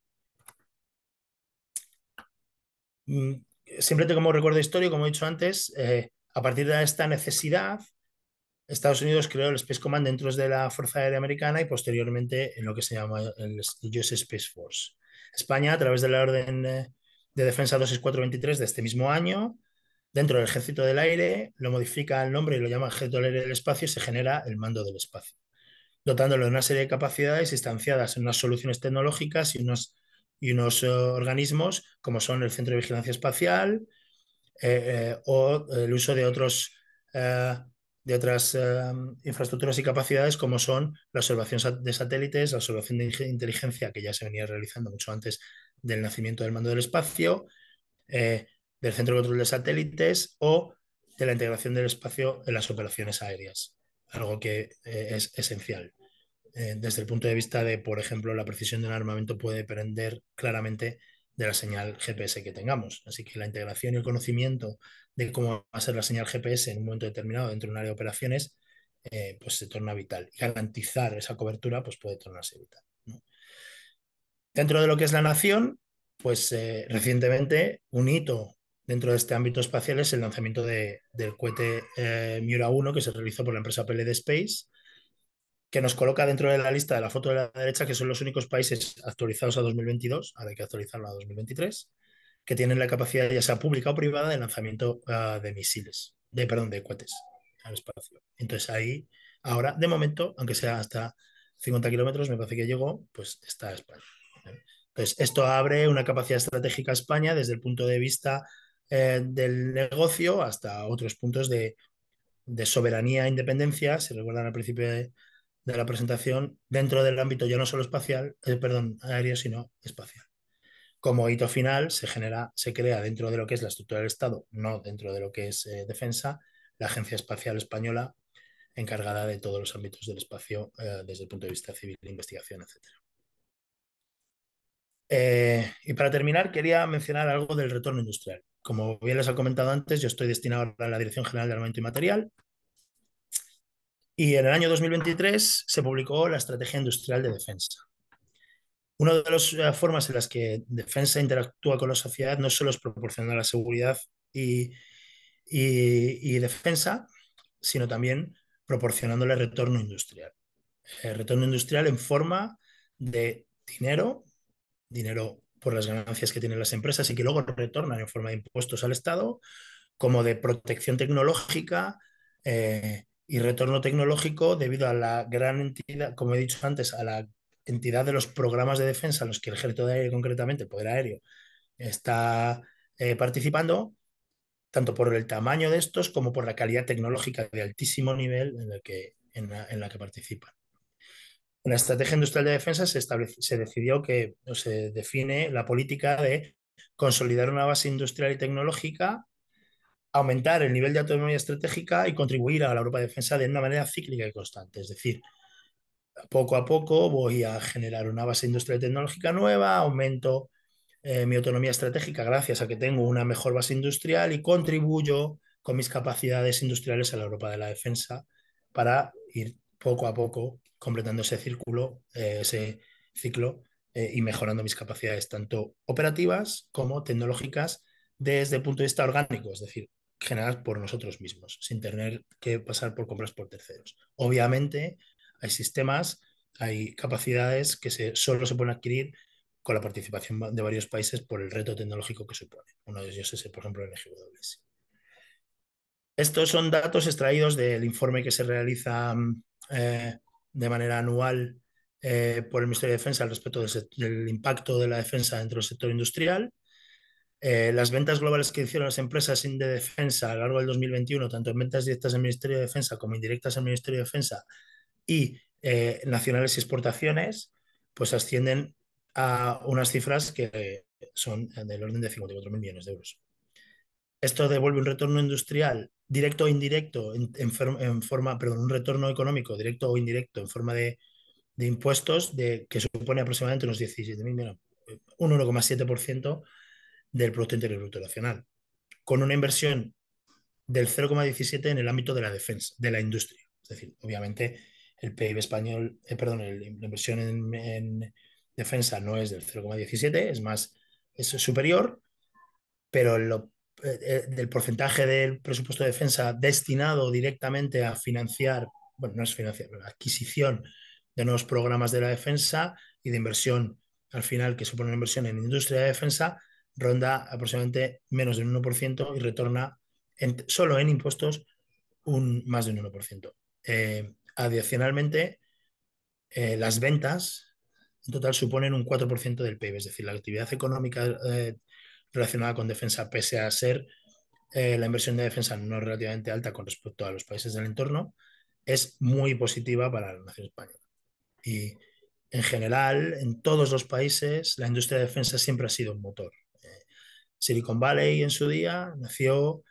mm, siempre tengo como recuerdo historia, como he dicho antes, eh, a partir de esta necesidad, Estados Unidos creó el Space Command dentro de la Fuerza Aérea Americana y posteriormente en lo que se llama el US Space Force. España, a través de la Orden eh, de Defensa 26423 de este mismo año, dentro del Ejército del Aire, lo modifica el nombre y lo llama Ejército del Aire del Espacio y se genera el mando del espacio, dotándolo de una serie de capacidades instanciadas en unas soluciones tecnológicas y unos, y unos eh, organismos como son el Centro de Vigilancia Espacial eh, eh, o el uso de otros... de otras infraestructuras y capacidades como son la observación de satélites, la observación de inteligencia que ya se venía realizando mucho antes del nacimiento del mando del espacio, eh, del centro de control de satélites o de la integración del espacio en las operaciones aéreas, algo que eh, es esencial. Eh, desde el punto de vista de, por ejemplo, la precisión de un armamento puede depender claramente de la señal GPS que tengamos. Así que la integración y el conocimiento de cómo va a ser la señal GPS en un momento determinado dentro de un área de operaciones, pues se torna vital. Y garantizar esa cobertura pues puede tornarse vital. Dentro de lo que es la nación, pues eh, recientemente un hito dentro de este ámbito espacial es el lanzamiento de, del cohete eh, Miura 1 que se realizó por la empresa PLD Space, que nos coloca dentro de la lista de la foto de la derecha, que son los únicos países actualizados a 2022, ahora hay que actualizarlo a 2023, que tienen la capacidad, ya sea pública o privada, de lanzamiento ah, de misiles, de, perdón, de cohetes al espacio. Entonces ahí, ahora, de momento, aunque sea hasta 50 kilómetros, me parece que llegó, pues está espacio. Entonces, esto abre una capacidad estratégica a España desde el punto de vista eh, del negocio hasta otros puntos de, soberanía e independencia, si recuerdan al principio de, la presentación, dentro del ámbito ya no solo espacial, eh, perdón, aéreo, sino espacial. Como hito final, se genera, se crea dentro de lo que es la estructura del Estado, no dentro de lo que es eh, defensa, la Agencia Espacial Española, encargada de todos los ámbitos del espacio desde el punto de vista civil, investigación, etcétera. Eh, y para terminar, quería mencionar algo del retorno industrial. Como bien les he comentado antes, yo estoy destinado a la Dirección General de Armamento y Material. Y en el año 2023 se publicó la Estrategia Industrial de Defensa. Una de las eh, formas en las que defensa interactúa con la sociedad no solo es proporcionar la seguridad y, defensa, sino también proporcionándole retorno industrial. El eh, retorno industrial en forma de dinero dinero por las ganancias que tienen las empresas y que luego retornan en forma de impuestos al Estado, como de protección tecnológica eh, y retorno tecnológico debido a la gran entidad, como he dicho antes, a la entidad de los programas de defensa en los que el ejército de aire, concretamente el poder aéreo, está eh, participando, tanto por el tamaño de estos como por la calidad tecnológica de altísimo nivel en que, en en la que participan. En la estrategia industrial de defensa se, decidió que se define la política de consolidar una base industrial y tecnológica, aumentar el nivel de autonomía estratégica y contribuir a la Europa de defensa de una manera cíclica y constante. Es decir, poco a poco voy a generar una base industrial y tecnológica nueva, aumento eh, mi autonomía estratégica gracias a que tengo una mejor base industrial y contribuyo con mis capacidades industriales a la Europa de la defensa para ir poco a poco completando ese círculo, eh, ese ciclo eh, y mejorando mis capacidades tanto operativas como tecnológicas desde el punto de vista orgánico, es decir, generar por nosotros mismos, sin tener que pasar por compras por terceros. Obviamente, hay sistemas, hay capacidades que solo se pueden adquirir con la participación de varios países por el reto tecnológico que supone. Uno de ellos es, por ejemplo, el LGWS. Estos son datos extraídos del informe que se realiza mm, eh, de manera anual eh, por el Ministerio de Defensa al respecto del, impacto de la defensa dentro del sector industrial. Eh, las ventas globales que hicieron las empresas de defensa a lo largo del 2021, tanto en ventas directas al Ministerio de Defensa como indirectas al Ministerio de Defensa y eh, nacionales y exportaciones, pues ascienden a unas cifras que son del orden de 54.000 millones de euros. Esto devuelve un retorno industrial directo o indirecto en, forma, perdón, un retorno económico directo o indirecto en forma de, impuestos de, que supone aproximadamente unos 17.000 un 1,7% del Producto Interior Bruto Nacional, con una inversión del 0,17 en el ámbito de la defensa, de la industria. Es decir, obviamente el PIB español, eh, perdón, la inversión en, defensa no es del 0,17, es más, es superior, pero lo, eh, eh, del porcentaje del presupuesto de defensa destinado directamente a financiar, bueno, no es financiar, la adquisición de nuevos programas de la defensa y de inversión al final, que supone una inversión en industria de defensa, ronda aproximadamente menos del 1% y retorna solo en impuestos un, más del 1%. Eh, adicionalmente, las ventas en total suponen un 4% del PIB, es decir, la actividad económica relacionada con defensa, pese a ser eh, la inversión de defensa no relativamente alta con respecto a los países del entorno, es muy positiva para la nación española. Y en general, en todos los países, la industria de defensa siempre ha sido un motor. Eh, Silicon Valley en su día nació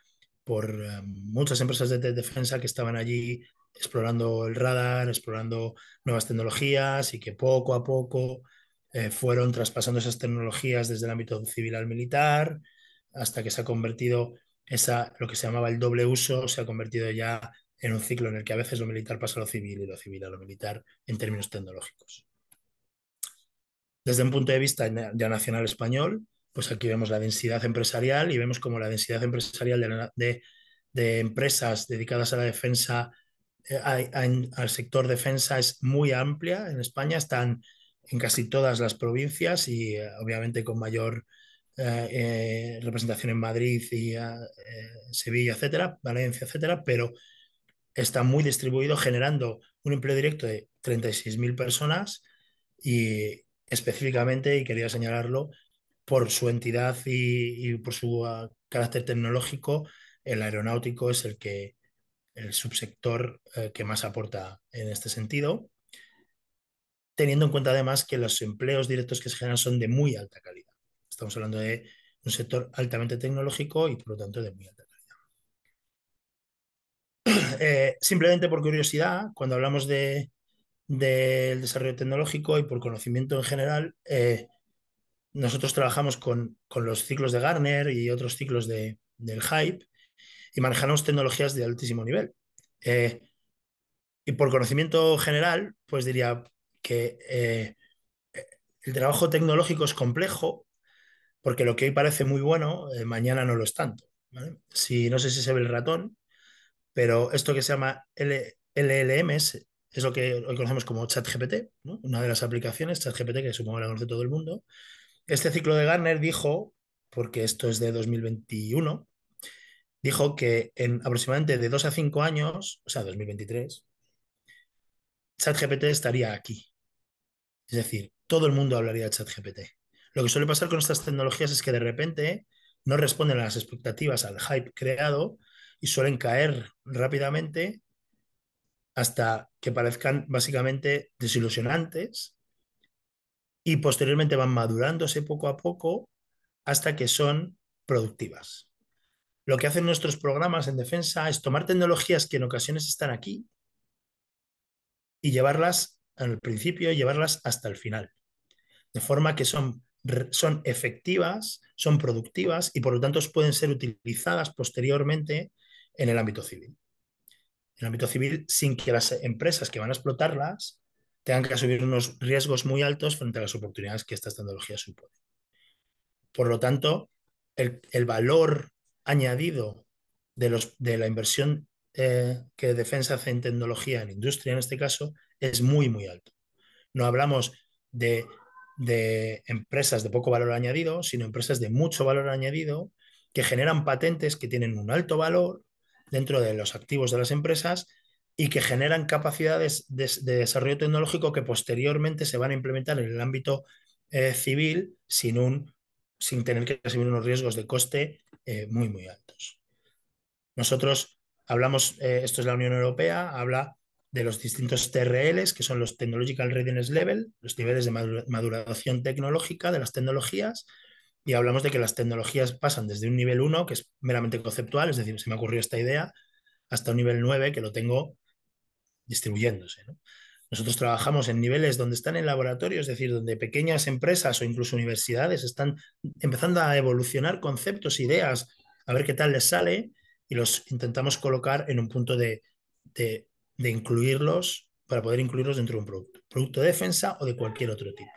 por eh, muchas empresas de defensa que estaban allí explorando el radar, explorando nuevas tecnologías y que poco a poco eh, fueron traspasando esas tecnologías desde el ámbito civil al militar, hasta que se ha convertido esa, lo que se llamaba el doble uso, se ha convertido ya en un ciclo en el que a veces lo militar pasa a lo civil y lo civil a lo militar en términos tecnológicos. Desde un punto de vista ya nacional español, pues aquí vemos la densidad empresarial y vemos como la densidad empresarial de, empresas dedicadas a la defensa, eh, al sector defensa es muy amplia en España, están en casi todas las provincias y eh, obviamente con mayor eh, eh, representación en Madrid y Sevilla, etcétera, Valencia, etcétera, pero está muy distribuido generando un empleo directo de 36.000 personas y específicamente, y quería señalarlo, por su entidad y, por su ah, carácter tecnológico, el aeronáutico es el que el subsector que más aporta en este sentido teniendo en cuenta además que los empleos directos que se generan son de muy alta calidad. Estamos hablando de un sector altamente tecnológico y por lo tanto de muy alta calidad. Eh, simplemente por curiosidad, cuando hablamos de, del desarrollo tecnológico y por conocimiento en general, eh, nosotros trabajamos con, los ciclos de Garner y otros ciclos del hype y manejamos tecnologías de altísimo nivel. Eh, y por conocimiento general, pues diría, que eh, el trabajo tecnológico es complejo, porque lo que hoy parece muy bueno, eh, mañana no lo es tanto. Si, no sé si se ve el ratón, pero esto que se llama L LLMs es lo que hoy conocemos como ChatGPT, una de las aplicaciones, ChatGPT, que supongo la conoce todo el mundo. Este ciclo de Garner dijo, porque esto es de 2021, dijo que en aproximadamente de 2 a 5 años, o sea, 2023, ChatGPT estaría aquí. Es decir, todo el mundo hablaría de ChatGPT. Lo que suele pasar con estas tecnologías es que de repente no responden a las expectativas, al hype creado y suelen caer rápidamente hasta que parezcan básicamente desilusionantes y posteriormente van madurándose poco a poco hasta que son productivas. Lo que hacen nuestros programas en defensa es tomar tecnologías que en ocasiones están aquí y llevarlas el principio, y llevarlas hasta el final. De forma que son, son efectivas, son productivas y por lo tanto pueden ser utilizadas posteriormente en el ámbito civil. En el ámbito civil, sin que las empresas que van a explotarlas tengan que asumir unos riesgos muy altos frente a las oportunidades que estas tecnologías suponen. Por lo tanto, el, valor añadido de, los, de la inversión eh, que defensa hace en tecnología, en industria en este caso, es muy, muy alto. No hablamos de, empresas de poco valor añadido, sino empresas de mucho valor añadido que generan patentes que tienen un alto valor dentro de los activos de las empresas y que generan capacidades de, desarrollo tecnológico que posteriormente se van a implementar en el ámbito eh, civil sin, un, sin tener que asumir unos riesgos de coste eh, muy, muy altos. Nosotros Hablamos, eh, esto es la Unión Europea, habla de los distintos TRLs, que son los Technological Readiness Level, los niveles de maduración tecnológica de las tecnologías, y hablamos de que las tecnologías pasan desde un nivel 1, que es meramente conceptual, es decir, se me ocurrió esta idea, hasta un nivel 9, que lo tengo distribuyéndose. Nosotros trabajamos en niveles donde están en laboratorio, es decir, donde pequeñas empresas o incluso universidades están empezando a evolucionar conceptos, ideas, a ver qué tal les sale, y los intentamos colocar en un punto de, incluirlos para poder incluirlos dentro de un producto, producto de defensa o de cualquier otro tipo.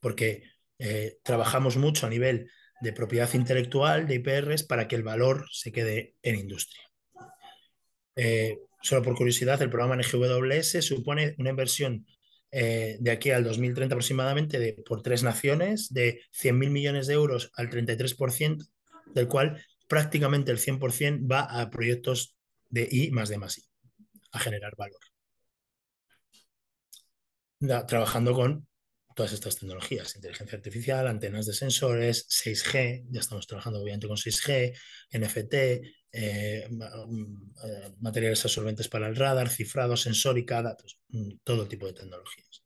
Porque eh, trabajamos mucho a nivel de propiedad intelectual, de IPRs, para que el valor se quede en industria. Eh, solo por curiosidad, el programa NGWS supone una inversión eh, de aquí al 2030 aproximadamente de, por tres naciones de 100.000 millones de euros al 33%, del cual prácticamente el 100% va a proyectos de I más de más I, a generar valor. trabajando con todas estas tecnologías, inteligencia artificial, antenas de sensores, 6G, ya estamos trabajando obviamente con 6G, NFT, eh, mm, eh, materiales absorbentes para el radar, cifrado, sensórica, datos, mm, todo tipo de tecnologías.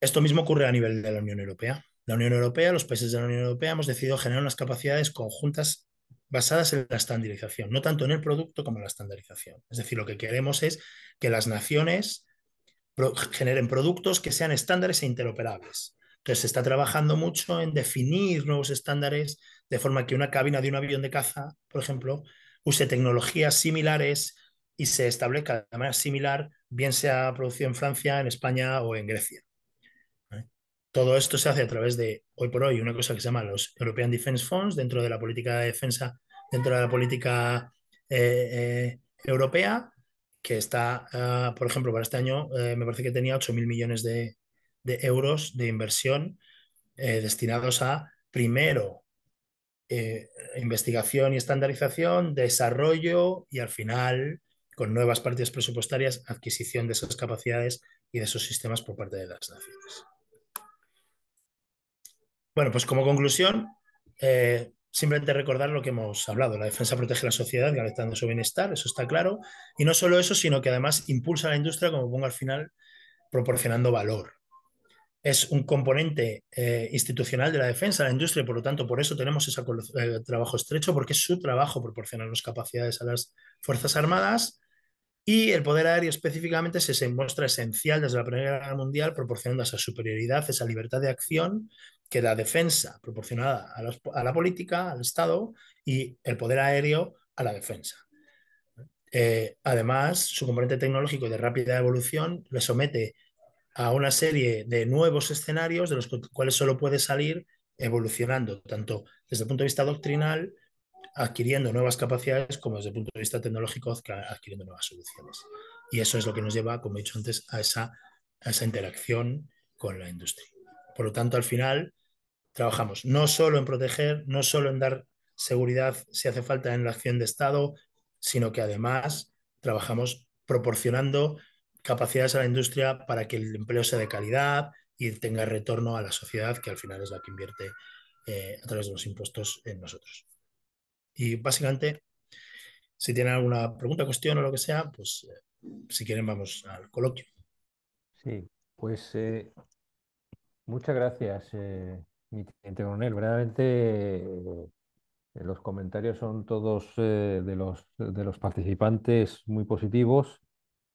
Esto mismo ocurre a nivel de la Unión Europea. La Unión Europea, los países de la Unión Europea hemos decidido generar unas capacidades conjuntas basadas en la estandarización, no tanto en el producto como en la estandarización. Es decir, lo que queremos es que las naciones generen productos que sean estándares e interoperables. Entonces se está trabajando mucho en definir nuevos estándares de forma que una cabina de un avión de caza, por ejemplo, use tecnologías similares y se establezca de manera similar, bien sea producido en Francia, en España o en Grecia. Todo esto se hace a través de, hoy por hoy, una cosa que se llama los European Defense Funds, dentro de la política de defensa, dentro de la política eh, eh, europea, que está, ah, por ejemplo, para este año eh, me parece que tenía 8.000 millones de, de, euros de inversión destinados a, primero, investigación y estandarización, desarrollo y al final, con nuevas partidas presupuestarias, adquisición de esas capacidades y de esos sistemas por parte de las naciones. Bueno, pues como conclusión, eh, simplemente recordar lo que hemos hablado. La defensa protege a la sociedad garantizando su bienestar, eso está claro. Y no solo eso, sino que además impulsa a la industria, como pongo al final, proporcionando valor. Es un componente eh, institucional de la defensa la industria y por lo tanto por eso tenemos ese eh, trabajo estrecho, porque es su trabajo proporcionarnos capacidades a las Fuerzas Armadas y el poder aéreo específicamente se muestra esencial desde la Primera Guerra Mundial, proporcionando esa superioridad, esa libertad de acción que la defensa proporcionada a, la política, al Estado, y el poder aéreo a la defensa. Eh, además, su componente tecnológico de rápida evolución le somete a una serie de nuevos escenarios de los cuales solo puede salir evolucionando, tanto desde el punto de vista doctrinal adquiriendo nuevas capacidades como desde el punto de vista tecnológico adquiriendo nuevas soluciones. Y eso es lo que nos lleva, como he dicho antes, a esa, a esa interacción con la industria. Por lo tanto, al final, trabajamos no solo en proteger, no solo en dar seguridad si hace falta en la acción de Estado, sino que además trabajamos proporcionando capacidades a la industria para que el empleo sea de calidad y tenga retorno a la sociedad, que al final es la que invierte eh, a través de los impuestos en nosotros. Y básicamente, si tienen alguna pregunta, cuestión o lo que sea, pues eh, si quieren vamos al coloquio. Sí, pues eh, muchas gracias, eh, mi teniente coronel. Verdaderamente los comentarios son todos de, los, de los participantes muy positivos.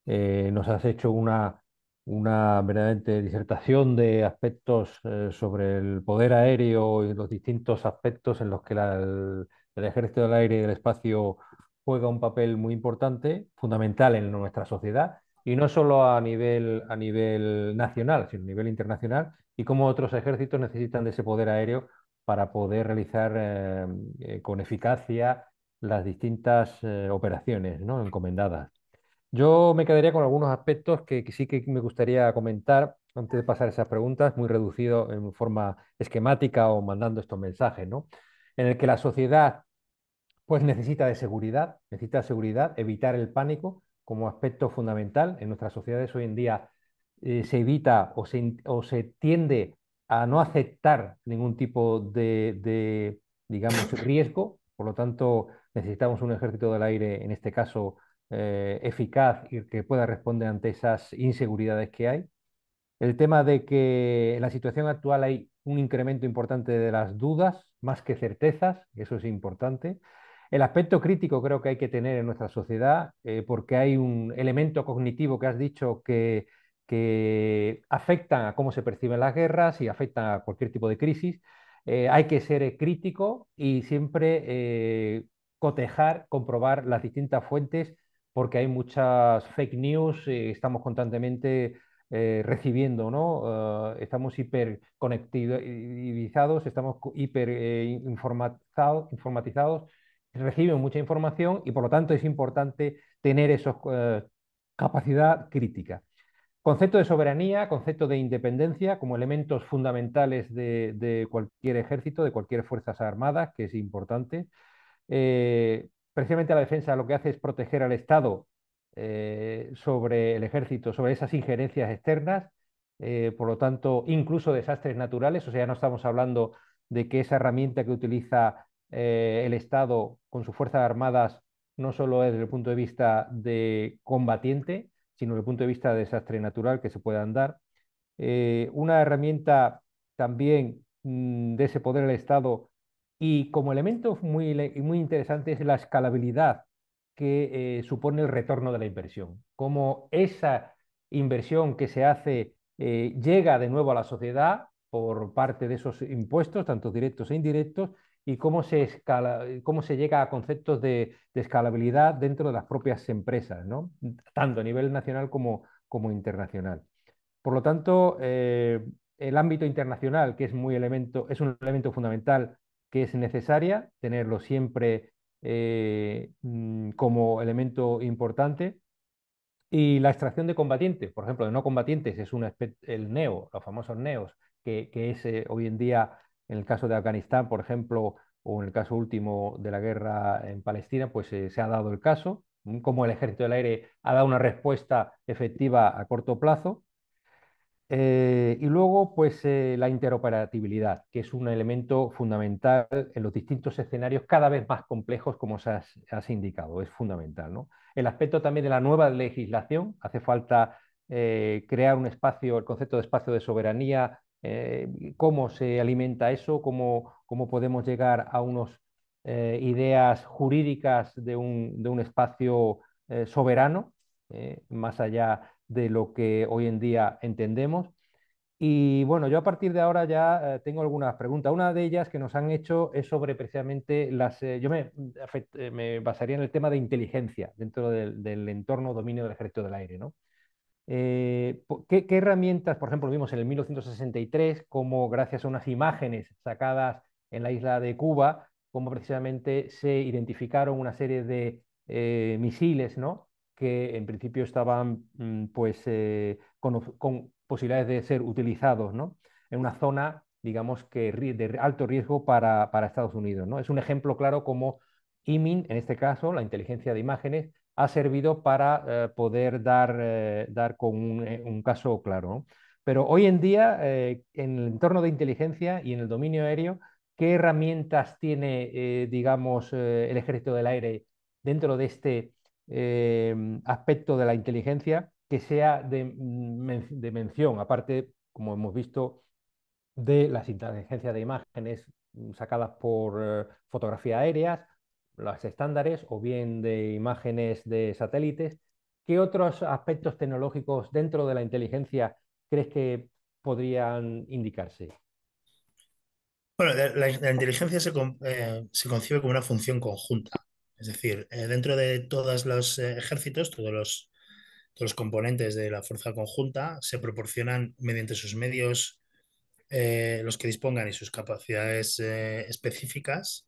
nos has hecho una, una verdaderamente disertación de aspectos sobre el poder aéreo y los distintos aspectos en los que la, el ejército del aire y del espacio juega un papel muy importante, fundamental en nuestra sociedad, y no solo a nivel, a nivel nacional, sino a nivel internacional, y cómo otros ejércitos necesitan de ese poder aéreo para poder realizar eh, eh, con eficacia las distintas eh, operaciones ¿no? encomendadas. Yo me quedaría con algunos aspectos que, sí que me gustaría comentar antes de pasar esas preguntas, muy reducido en forma esquemática o mandando estos mensajes. ¿no? en el que la sociedad pues necesita de seguridad, necesita seguridad, evitar el pánico como aspecto fundamental. En nuestras sociedades hoy en día eh, se evita o se, tiende a no aceptar ningún tipo de, digamos, riesgo. Por lo tanto, necesitamos un ejército del aire, en este caso, eh, eficaz y que pueda responder ante esas inseguridades que hay. El tema de que en la situación actual hay un incremento importante de las dudas, más que certezas, eso es importante. El aspecto crítico creo que hay que tener en nuestra sociedad, eh, porque hay un elemento cognitivo que has dicho que, afecta a cómo se perciben las guerras y afecta a cualquier tipo de crisis. Eh, hay que ser crítico y siempre eh, cotejar, comprobar las distintas fuentes, porque hay muchas fake news, estamos constantemente eh, recibiendo, ¿no? Ah, estamos hiperconectivizados, estamos hiperinformatizados, eh, reciben mucha información y por lo tanto es importante tener esa eh, capacidad crítica. Concepto de soberanía, concepto de independencia como elementos fundamentales de, de cualquier ejército, de cualquier fuerzas armadas, que es importante. precisamente la defensa lo que hace es proteger al Estado eh, sobre el ejército, sobre esas injerencias externas, eh, por lo tanto, incluso desastres naturales, o sea, no estamos hablando de que esa herramienta que utiliza eh, el Estado con sus Fuerzas Armadas no solo es desde el punto de vista de combatiente, sino desde el punto de vista de desastre natural que se puedan dar. una herramienta también mm, de ese poder del Estado y como elemento muy, muy interesante es la escalabilidad que eh, supone el retorno de la inversión, cómo esa inversión que se hace eh, llega de nuevo a la sociedad por parte de esos impuestos, tanto directos e indirectos, y cómo se, escala, cómo se llega a conceptos de, escalabilidad dentro de las propias empresas, tanto a nivel nacional como, como internacional. Por lo tanto, eh, el ámbito internacional, que es, muy elemento, es un elemento fundamental que es necesaria tenerlo siempre eh, mm, como elemento importante. Y la extracción de combatientes, por ejemplo, de no combatientes, es un el NEO, los famosos NEOs, que, que es eh, hoy en día, en el caso de Afganistán, por ejemplo, o en el caso último de la guerra en Palestina, pues eh, se ha dado el caso, como el Ejército del Aire ha dado una respuesta efectiva a corto plazo, eh, y luego, pues eh, la interoperabilidad, que es un elemento fundamental en los distintos escenarios cada vez más complejos, como has, has indicado, es fundamental. El aspecto también de la nueva legislación, hace falta eh, crear un espacio, el concepto de espacio de soberanía, cómo se alimenta eso, cómo, cómo podemos llegar a unas ideas jurídicas de un, de un espacio soberano, más allá de lo que hoy en día entendemos. Y bueno, yo a partir de ahora ya eh, tengo algunas preguntas. Una de ellas que nos han hecho es sobre precisamente las... Eh, yo me, mm, eh, me, basaría en el tema de inteligencia dentro del, entorno dominio del ejército del aire, ¿no? ¿qué, herramientas, por ejemplo, vimos en el 1963, como gracias a unas imágenes sacadas en la isla de Cuba, cómo precisamente se identificaron una serie de misiles, ¿no? que en principio estaban mm, pues, eh, con, posibilidades de ser utilizados en una zona, digamos, que de alto riesgo para, Estados Unidos. ¿no? Es un ejemplo claro cómo IMIN, en este caso, la inteligencia de imágenes, ha servido para eh, poder dar, eh, dar con un, caso claro. Pero hoy en día, en el entorno de inteligencia y en el dominio aéreo, ¿qué herramientas tiene, digamos, el ejército del aire dentro de este Em, aspecto de la inteligencia que sea mm, de, mención, aparte, como hemos visto, de las inteligencias de imágenes sacadas por eh, fotografía aéreas, los estándares o bien de imágenes de satélites. ¿Qué otros aspectos tecnológicos dentro de la inteligencia crees que podrían indicarse? Bueno, la, inteligencia eh, se concibe como una función conjunta es decir, eh, dentro de eh, todos los ejércitos, todos los, componentes de la fuerza conjunta se proporcionan mediante sus medios, eh, los que dispongan y sus capacidades específicas,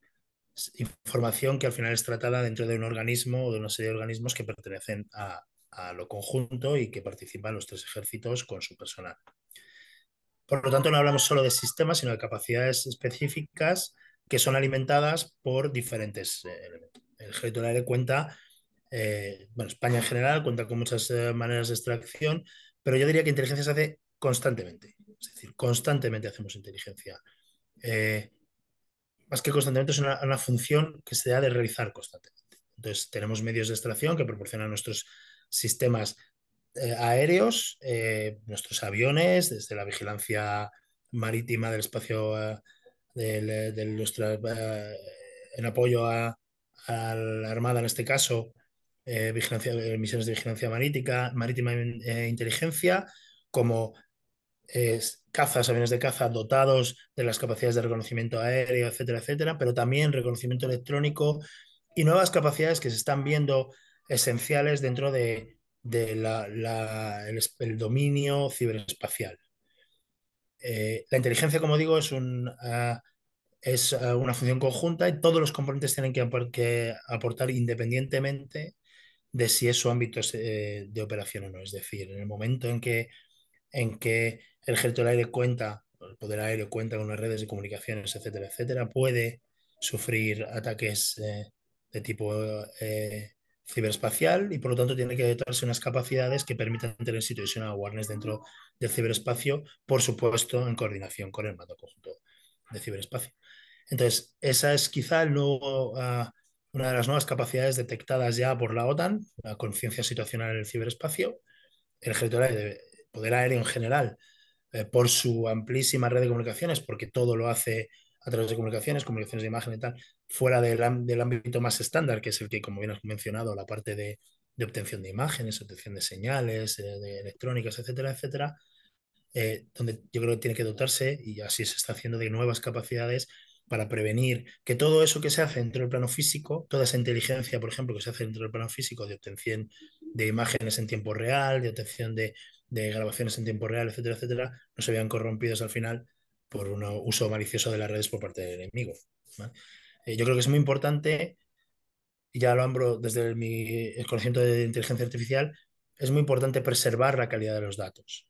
información que al final es tratada dentro de un organismo o de una serie de organismos que pertenecen a lo conjunto y que participan los tres ejércitos con su personal. Por lo tanto, no hablamos solo de sistemas, sino de capacidades específicas que son alimentadas por diferentes elementos el de del aire cuenta, eh, bueno, España en general cuenta con muchas eh, maneras de extracción, pero yo diría que inteligencia se hace constantemente. Es decir, constantemente hacemos inteligencia. Eh, más que constantemente es una, función que se ha de realizar constantemente. Entonces, tenemos medios de extracción que proporcionan nuestros sistemas aéreos, nuestros aviones, desde la vigilancia marítima del espacio en apoyo a, a la Armada en este caso, eh, vigilancia, eh, misiones de vigilancia marítima e inteligencia, como cazas, aviones de caza dotados de las capacidades de reconocimiento aéreo, etcétera, etcétera, pero también reconocimiento electrónico y nuevas capacidades que se están viendo esenciales dentro de, el, dominio ciberespacial. la inteligencia, como digo, es un ah, es eh, una función conjunta y todos los componentes tienen que, aportar independientemente de si es su ámbito eh, de operación o no. Es decir, en el momento en que, en que el ejército del aire cuenta, el poder aéreo cuenta con unas redes de comunicaciones, etcétera, etcétera, puede sufrir ataques eh, de tipo ciberespacial y por lo tanto tiene que dotarse unas capacidades que permitan tener situación awareness dentro del ciberespacio, por supuesto en coordinación con el mando conjunto de ciberespacio. Entonces, esa es quizá luego ah, una de las nuevas capacidades detectadas ya por la OTAN, la conciencia situacional en el ciberespacio, el ejército de poder aéreo en general, eh, por su amplísima red de comunicaciones, porque todo lo hace a través de comunicaciones, comunicaciones de imagen y tal, fuera del, ámbito más estándar, que es el que, como bien has mencionado, la parte de, obtención de imágenes, obtención de señales, eh, electrónicas, etcétera, etcétera, eh, donde yo creo que tiene que dotarse, y así se está haciendo, de nuevas capacidades para prevenir, que todo eso que se hace dentro del plano físico, toda esa inteligencia, por ejemplo, que se hace dentro del plano físico de obtención de imágenes en tiempo real, de obtención de, grabaciones en tiempo real, etcétera, etcétera, no se vean corrompidos al final por un uso malicioso de las redes por parte del enemigo. Eh, yo creo que es muy importante, y ya lo hablo desde mi conocimiento de inteligencia artificial, es muy importante preservar la calidad de los datos.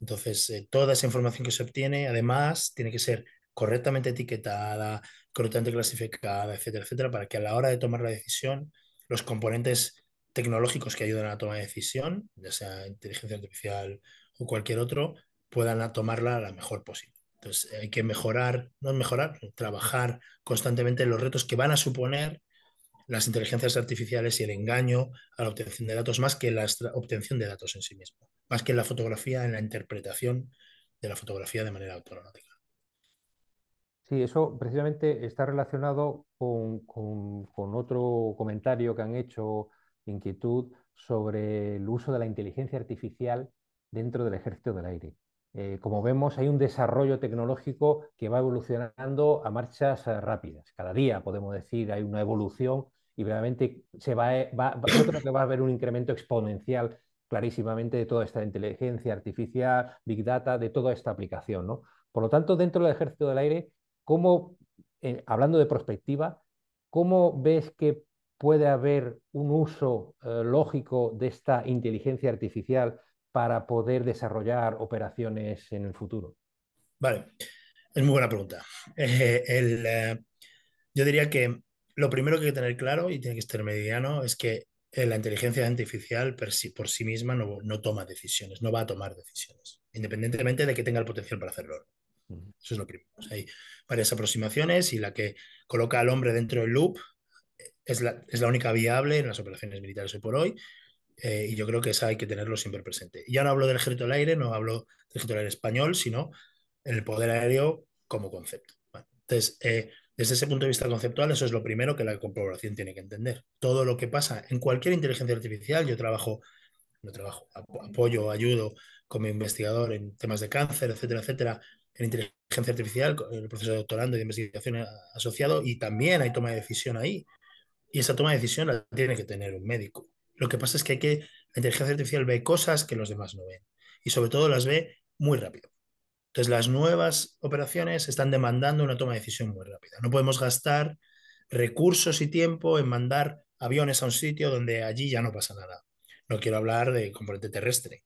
Entonces, eh, toda esa información que se obtiene, además, tiene que ser correctamente etiquetada, correctamente clasificada, etcétera, etcétera, para que a la hora de tomar la decisión, los componentes tecnológicos que ayudan a la de decisión, ya sea inteligencia artificial o cualquier otro, puedan tomarla la mejor posible. Entonces hay que mejorar, no mejorar, trabajar constantemente los retos que van a suponer las inteligencias artificiales y el engaño a la obtención de datos más que la obtención de datos en sí mismo, más que la fotografía, en la interpretación de la fotografía de manera automática. Sí, eso precisamente está relacionado con, otro comentario que han hecho, inquietud, sobre el uso de la inteligencia artificial dentro del ejército del aire. Eh, como vemos, hay un desarrollo tecnológico que va evolucionando a marchas eh, rápidas. Cada día, podemos decir, hay una evolución y realmente se va, eh, va a haber un incremento exponencial clarísimamente de toda esta inteligencia artificial, big data, de toda esta aplicación. Por lo tanto, dentro del ejército del aire ¿Cómo, eh, hablando de perspectiva, cómo ves que puede haber un uso eh, lógico de esta inteligencia artificial para poder desarrollar operaciones en el futuro? Vale, es muy buena pregunta. Eh, yo diría que lo primero que hay que tener claro y tiene que estar mediano es que la inteligencia artificial por sí, misma no, toma decisiones, no va a tomar decisiones, independientemente de que tenga el potencial para hacerlo. Eso es lo primero. hay varias aproximaciones y la que coloca al hombre dentro del loop eh, es la, única viable en las operaciones militares hoy por hoy. Eh, y yo creo que esa hay que tenerlo siempre presente. Ya no hablo del ejército del aire, no hablo del ejército del aire español, sino el poder aéreo como concepto. entonces, eh, desde ese punto de vista conceptual, eso es lo primero que la comprobación tiene que entender. Todo lo que pasa en cualquier inteligencia artificial, yo trabajo, no trabajo, apoyo, ayudo como investigador en temas de cáncer, etcétera, etcétera, inteligencia artificial, el proceso de doctorando y de investigación asociado, y también hay toma de decisión ahí. Y esa toma de decisión la tiene que tener un médico. Lo que pasa es que, hay que la inteligencia artificial ve cosas que los demás no ven. Y sobre todo las ve muy rápido. Entonces las nuevas operaciones están demandando una toma de decisión muy rápida. No podemos gastar recursos y tiempo en mandar aviones a un sitio donde allí ya no pasa nada. No quiero hablar de componente terrestre,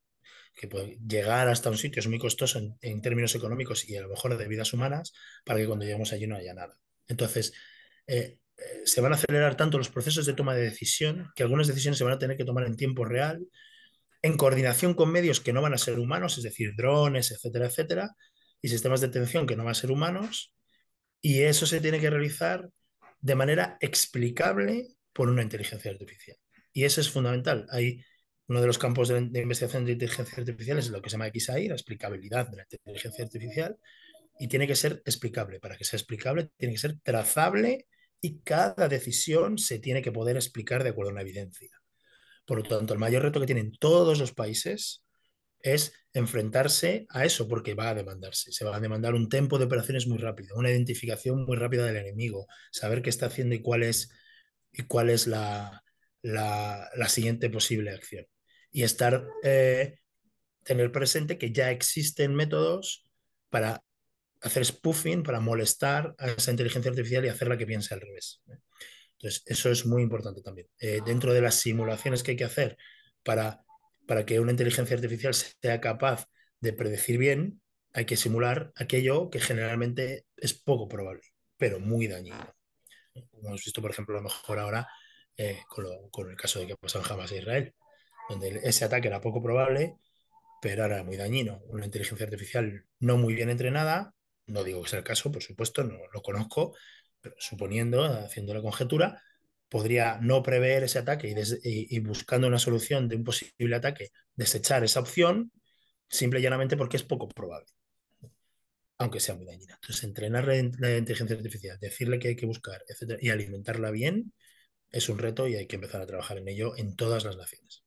que puede llegar hasta un sitio es muy costoso en, términos económicos y a lo mejor de vidas humanas para que cuando lleguemos allí no haya nada. Entonces, eh, eh, se van a acelerar tanto los procesos de toma de decisión que algunas decisiones se van a tener que tomar en tiempo real, en coordinación con medios que no van a ser humanos, es decir, drones, etcétera, etcétera, y sistemas de atención que no van a ser humanos, y eso se tiene que realizar de manera explicable por una inteligencia artificial. Y eso es fundamental. Hay uno de los campos de, investigación de inteligencia artificial es lo que se llama XAI, la explicabilidad de la inteligencia artificial, y tiene que ser explicable. Para que sea explicable, tiene que ser trazable y cada decisión se tiene que poder explicar de acuerdo a una evidencia. Por lo tanto, el mayor reto que tienen todos los países es enfrentarse a eso, porque va a demandarse. Se va a demandar un tiempo de operaciones muy rápido, una identificación muy rápida del enemigo, saber qué está haciendo y cuál es, y cuál es la siguiente posible acción y estar, eh, tener presente que ya existen métodos para hacer spoofing, para molestar a esa inteligencia artificial y hacerla que piense al revés. Entonces, eso es muy importante también. Eh, dentro de las simulaciones que hay que hacer para, para que una inteligencia artificial sea capaz de predecir bien, hay que simular aquello que generalmente es poco probable, pero muy dañino. Como hemos visto, por ejemplo, a lo mejor ahora eh, con, el caso de que pasó en Hamas e Israel donde ese ataque era poco probable, pero era muy dañino. Una inteligencia artificial no muy bien entrenada, no digo que sea el caso, por supuesto, no lo conozco, pero suponiendo, haciendo la conjetura, podría no prever ese ataque y, buscando una solución de un posible ataque, desechar esa opción, simple y llanamente porque es poco probable, aunque sea muy dañina. Entonces, entrenar la, inteligencia artificial, decirle que hay que buscar, etcétera, y alimentarla bien, es un reto y hay que empezar a trabajar en ello en todas las naciones.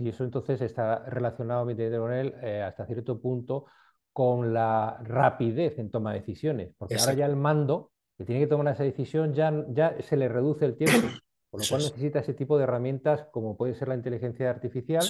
Y eso entonces está relacionado, mi teoría, eh, hasta cierto punto con la rapidez en toma de decisiones. Porque ahora ya el mando, que tiene que tomar esa decisión, ya, ya se le reduce el tiempo. Por lo cual necesita ese tipo de herramientas como puede ser la inteligencia artificial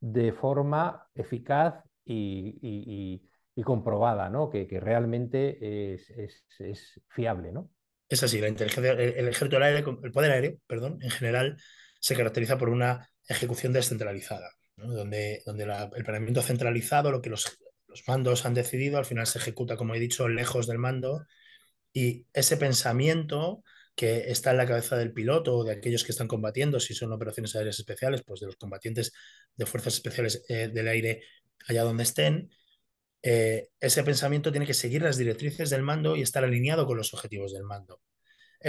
de forma eficaz y, comprobada, ¿no? que, realmente es, fiable. ¿no? Es así, la el, el ejército del aire, el poder aéreo, perdón, en general se caracteriza por una ejecución descentralizada, donde, donde el planeamiento centralizado, lo que los, mandos han decidido, al final se ejecuta, como he dicho, lejos del mando, y ese pensamiento que está en la cabeza del piloto o de aquellos que están combatiendo, si son operaciones aéreas especiales, pues de los combatientes de fuerzas especiales eh, del aire allá donde estén, eh, ese pensamiento tiene que seguir las directrices del mando y estar alineado con los objetivos del mando.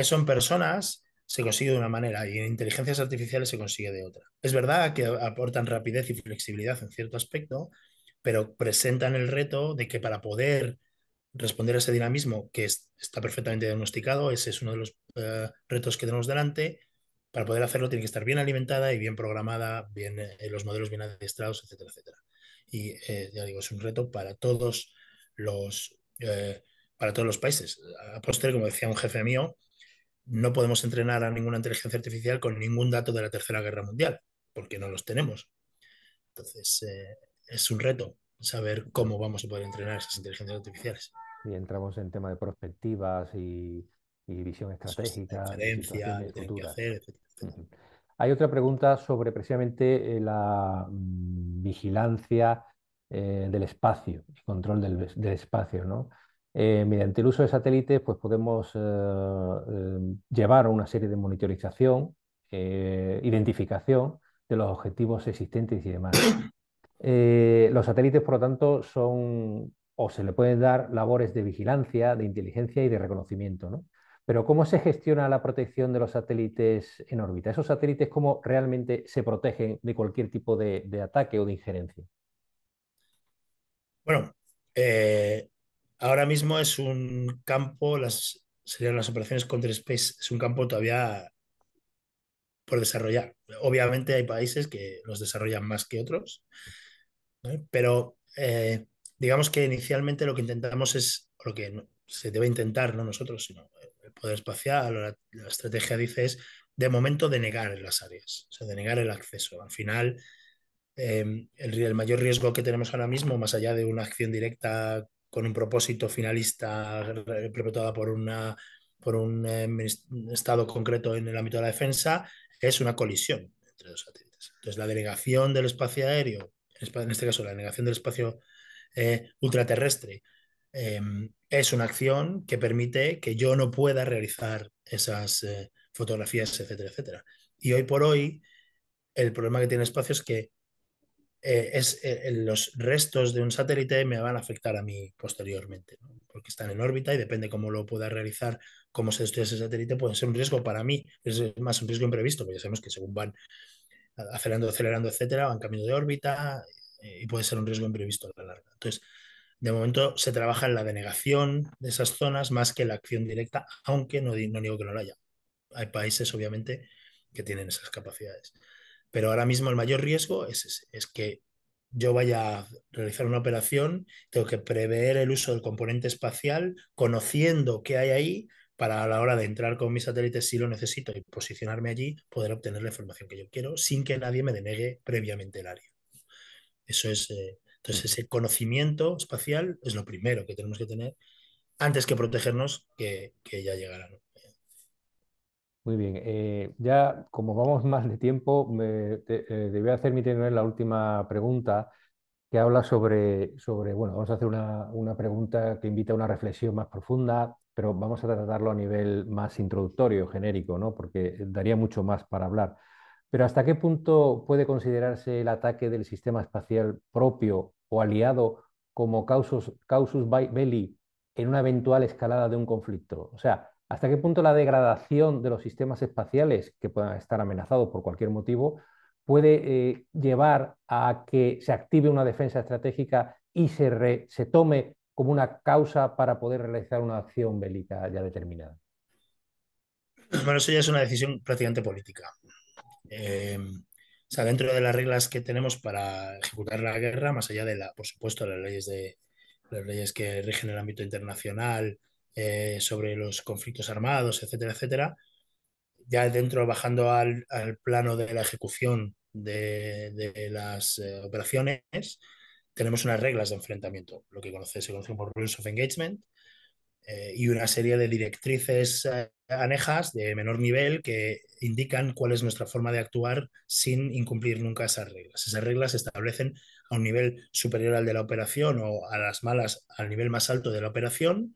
Son en personas se consigue de una manera y en inteligencias artificiales se consigue de otra. Es verdad que aportan rapidez y flexibilidad en cierto aspecto, pero presentan el reto de que para poder responder a ese dinamismo que está perfectamente diagnosticado, ese es uno de los eh, retos que tenemos delante, para poder hacerlo tiene que estar bien alimentada y bien programada, bien eh, los modelos bien adiestrados, etcétera, etcétera. Y eh, ya digo, es un reto para todos los, para todos los países. A postre, como decía un jefe mío, no podemos entrenar a ninguna inteligencia artificial con ningún dato de la Tercera Guerra Mundial, porque no los tenemos. Entonces, eh, es un reto saber cómo vamos a poder entrenar esas inteligencias artificiales. Y entramos en tema de perspectivas y, visión estratégica. Hay otra pregunta sobre precisamente eh, la mm, vigilancia eh, del espacio, y control del, del espacio, ¿no? Eh, mediante el uso de satélites, pues podemos eh, em, llevar una serie de monitorización, eh, identificación de los objetivos existentes y demás. Eh, los satélites, por lo tanto, son o se le pueden dar labores de vigilancia, de inteligencia y de reconocimiento. ¿no? Pero ¿cómo se gestiona la protección de los satélites en órbita? ¿Esos satélites cómo realmente se protegen de cualquier tipo de, ataque o de injerencia? Bueno, ahora mismo es un campo, serían las operaciones contra Space, es un campo todavía por desarrollar. Obviamente hay países que los desarrollan más que otros, pero eh, digamos que inicialmente lo que intentamos es, lo que se debe intentar, no nosotros, sino el poder espacial, la, estrategia dice es, de momento, denegar las áreas, o sea, denegar el acceso. Al final, eh, el mayor riesgo que tenemos ahora mismo, más allá de una acción directa con un propósito finalista eh, perpetuado por, una, por un eh, Estado concreto en el ámbito de la defensa, es una colisión entre dos satélites. Entonces, la delegación del espacio aéreo, en este caso la denegación del espacio eh, ultraterrestre, em, es una acción que permite que yo no pueda realizar esas fotografías, etcétera, etcétera. Y hoy por hoy, el problema que tiene el espacio es que eh, es, eh, eh, los restos de un satélite me van a afectar a mí posteriormente, porque están en órbita y depende cómo lo pueda realizar, cómo se destruye ese satélite, puede ser un riesgo para mí, es más un riesgo imprevisto, porque ya sabemos que según van acelerando, acelerando, etcétera, van cambiando de órbita y puede ser un riesgo imprevisto a la larga. Entonces, de momento se trabaja en la denegación de esas zonas más que la acción directa, aunque no, no digo que no la haya. Hay países, obviamente, que tienen esas capacidades. Pero ahora mismo el mayor riesgo es, es, que yo vaya a realizar una operación, tengo que prever el uso del componente espacial, conociendo qué hay ahí, para a la hora de entrar con mis satélites, si lo necesito y posicionarme allí, poder obtener la información que yo quiero sin que nadie me denegue previamente el área. Eso es, eh, entonces ese conocimiento espacial es lo primero que tenemos que tener antes que protegernos que, que ya llegará. Muy bien, eh, ya como vamos más de tiempo, me, te, eh, hacer mi la última pregunta que habla sobre, sobre bueno, vamos a hacer una, pregunta que invita a una reflexión más profunda, pero vamos a tratarlo a nivel más introductorio, genérico, ¿no? porque daría mucho más para hablar. Pero ¿hasta qué punto puede considerarse el ataque del sistema espacial propio o aliado como causus, causus belli en una eventual escalada de un conflicto? O sea, ¿Hasta qué punto la degradación de los sistemas espaciales, que puedan estar amenazados por cualquier motivo, puede eh, llevar a que se active una defensa estratégica y se, tome como una causa para poder realizar una acción bélica ya determinada? Bueno, eso ya es una decisión prácticamente política. Eh, o sea, dentro de las reglas que tenemos para ejecutar la guerra, más allá de la, por supuesto, las leyes de las leyes que rigen el ámbito internacional, eh, sobre los conflictos armados, etcétera, etcétera, ya dentro, bajando al, al plano de la ejecución de, de las eh, operaciones, tenemos unas reglas de enfrentamiento, lo que conoce, se conoce como Rules of Engagement, eh, y una serie de directrices anejas de menor nivel que indican cuál es nuestra forma de actuar sin incumplir nunca esas reglas. Esas reglas se establecen a un nivel superior al de la operación o a las malas al nivel más alto de la operación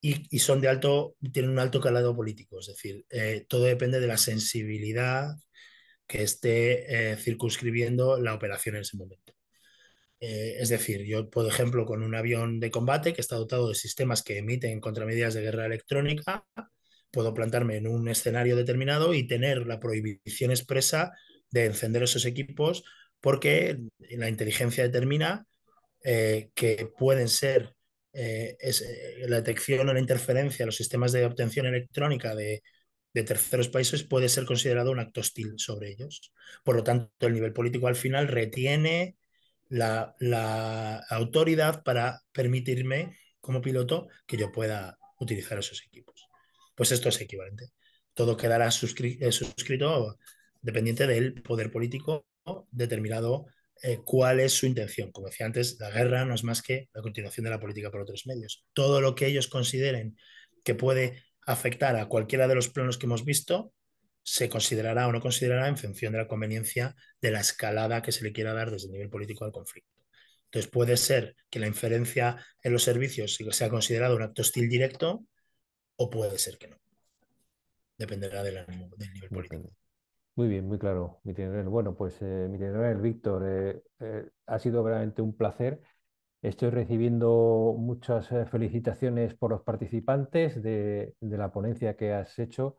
y, son de alto, tienen un alto calado político. Es decir, eh, todo depende de la sensibilidad que esté eh, circunscribiendo la operación en ese momento. Eh, es decir, yo, por ejemplo, con un avión de combate que está dotado de sistemas que emiten contramedidas de guerra electrónica, puedo plantarme en un escenario determinado y tener la prohibición expresa de encender esos equipos porque la inteligencia determina que pueden ser eh, es, eh, la detección o la interferencia a los sistemas de obtención electrónica de, de terceros países puede ser considerado un acto hostil sobre ellos. Por lo tanto, el nivel político al final retiene la, la, autoridad para permitirme como piloto que yo pueda utilizar esos equipos. Pues esto es equivalente. Todo quedará eh, suscrito dependiente del poder político determinado eh, cuál es su intención. Como decía antes, la guerra no es más que la continuación de la política por otros medios. Todo lo que ellos consideren que puede afectar a cualquiera de los planos que hemos visto, se considerará o no considerará en función de la conveniencia de la escalada que se le quiera dar desde el nivel político al conflicto. Entonces puede ser que la inferencia en los servicios sea considerado un acto hostil directo o puede ser que no. Dependerá del, del nivel político. Muy bien, muy claro, mi Bueno, pues eh, mi el Víctor, eh, eh, ha sido realmente un placer. Estoy recibiendo muchas eh, felicitaciones por los participantes de, la ponencia que has hecho.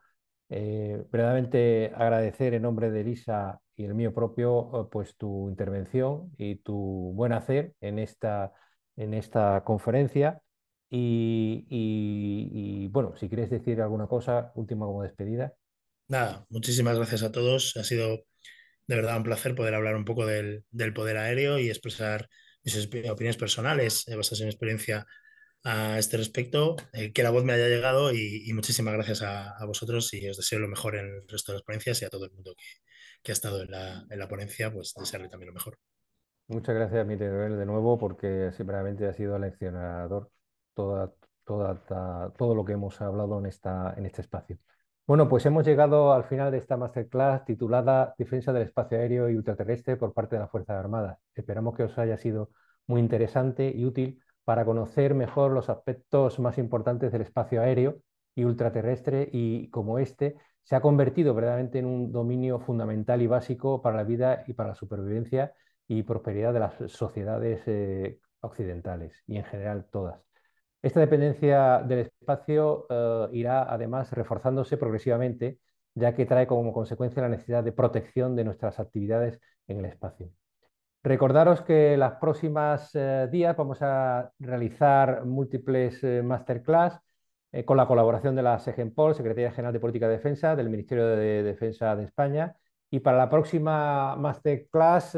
verdaderamente agradecer en nombre de Elisa y el mío propio pues tu intervención y tu buen hacer en esta, en esta conferencia. Y, y bueno, si quieres decir alguna cosa, última como despedida. Nada, muchísimas gracias a todos. Ha sido de verdad un placer poder hablar un poco del, poder aéreo y expresar mis opiniones personales eh, basadas en mi experiencia a este respecto. Eh, que la voz me haya llegado y, muchísimas gracias a, vosotros y os deseo lo mejor en el resto de las ponencias y a todo el mundo que, ha estado en la, ponencia, pues desearle también lo mejor. Muchas gracias, Miguel, de nuevo, porque simplemente ha sido aleccionador toda, todo lo que hemos hablado en, esta, en este espacio. Bueno, pues hemos llegado al final de esta masterclass titulada Defensa del espacio aéreo y ultraterrestre por parte de las Fuerzas Armadas. Esperamos que os haya sido muy interesante y útil para conocer mejor los aspectos más importantes del espacio aéreo y ultraterrestre y cómo este se ha convertido verdaderamente en un dominio fundamental y básico para la vida y para la supervivencia y prosperidad de las sociedades eh, occidentales y en general todas. Esta dependencia del espacio eh, irá además reforzándose progresivamente, ya que trae como consecuencia la necesidad de protección de nuestras actividades en el espacio. Recordaros que las próximas eh, días vamos a realizar múltiples eh, masterclass con la colaboración de la SEGENPOL, Secretaría General de Política de Defensa, del Ministerio de Defensa de España. Y para la próxima masterclass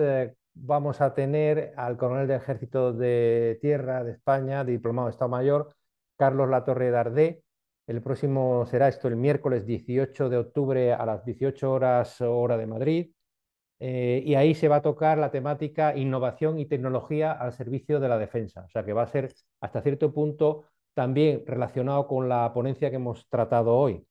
vamos a tener al coronel del Ejército de Tierra de España, diplomado de Estado Mayor, Carlos Latorre Dardé. El próximo será esto el miércoles 18 de octubre a las 18 horas hora de Madrid. Eh, y ahí se va a tocar la temática innovación y tecnología al servicio de la defensa. O sea que va a ser hasta cierto punto también relacionado con la ponencia que hemos tratado hoy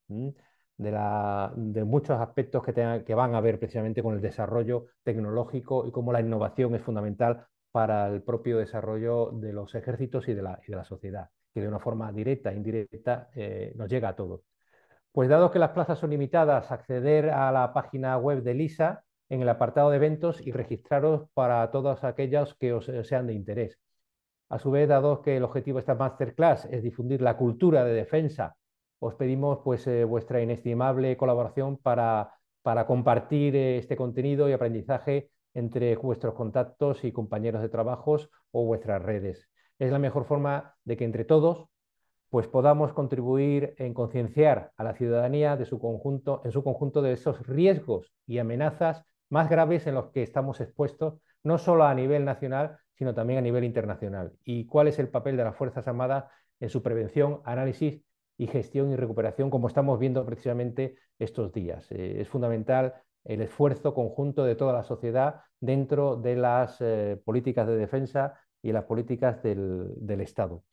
de, muchos aspectos que, van a ver precisamente con el desarrollo tecnológico y cómo la innovación es fundamental para el propio desarrollo de los ejércitos y de la, sociedad, que de una forma directa e indirecta eh, nos llega a todos. Pues dado que las plazas son limitadas, acceder a la página web de LISA en el apartado de eventos y registraros para todas aquellas que os eh, sean de interés. A su vez, dado que el objetivo de esta masterclass es difundir la cultura de defensa os pedimos pues, eh, vuestra inestimable colaboración para, compartir eh, este contenido y aprendizaje entre vuestros contactos y compañeros de trabajos o vuestras redes. Es la mejor forma de que entre todos pues, podamos contribuir en concienciar a la ciudadanía de su conjunto, en su conjunto de esos riesgos y amenazas más graves en los que estamos expuestos, no solo a nivel nacional, sino también a nivel internacional. Y cuál es el papel de las Fuerzas Armadas en su prevención, análisis y gestión y recuperación, como estamos viendo precisamente estos días. Eh, es fundamental el esfuerzo conjunto de toda la sociedad dentro de las eh, políticas de defensa y las políticas del, Estado.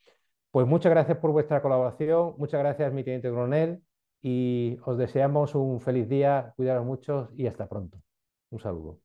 Pues muchas gracias por vuestra colaboración, muchas gracias mi teniente coronel y os deseamos un feliz día, cuidaros muchos y hasta pronto. Un saludo.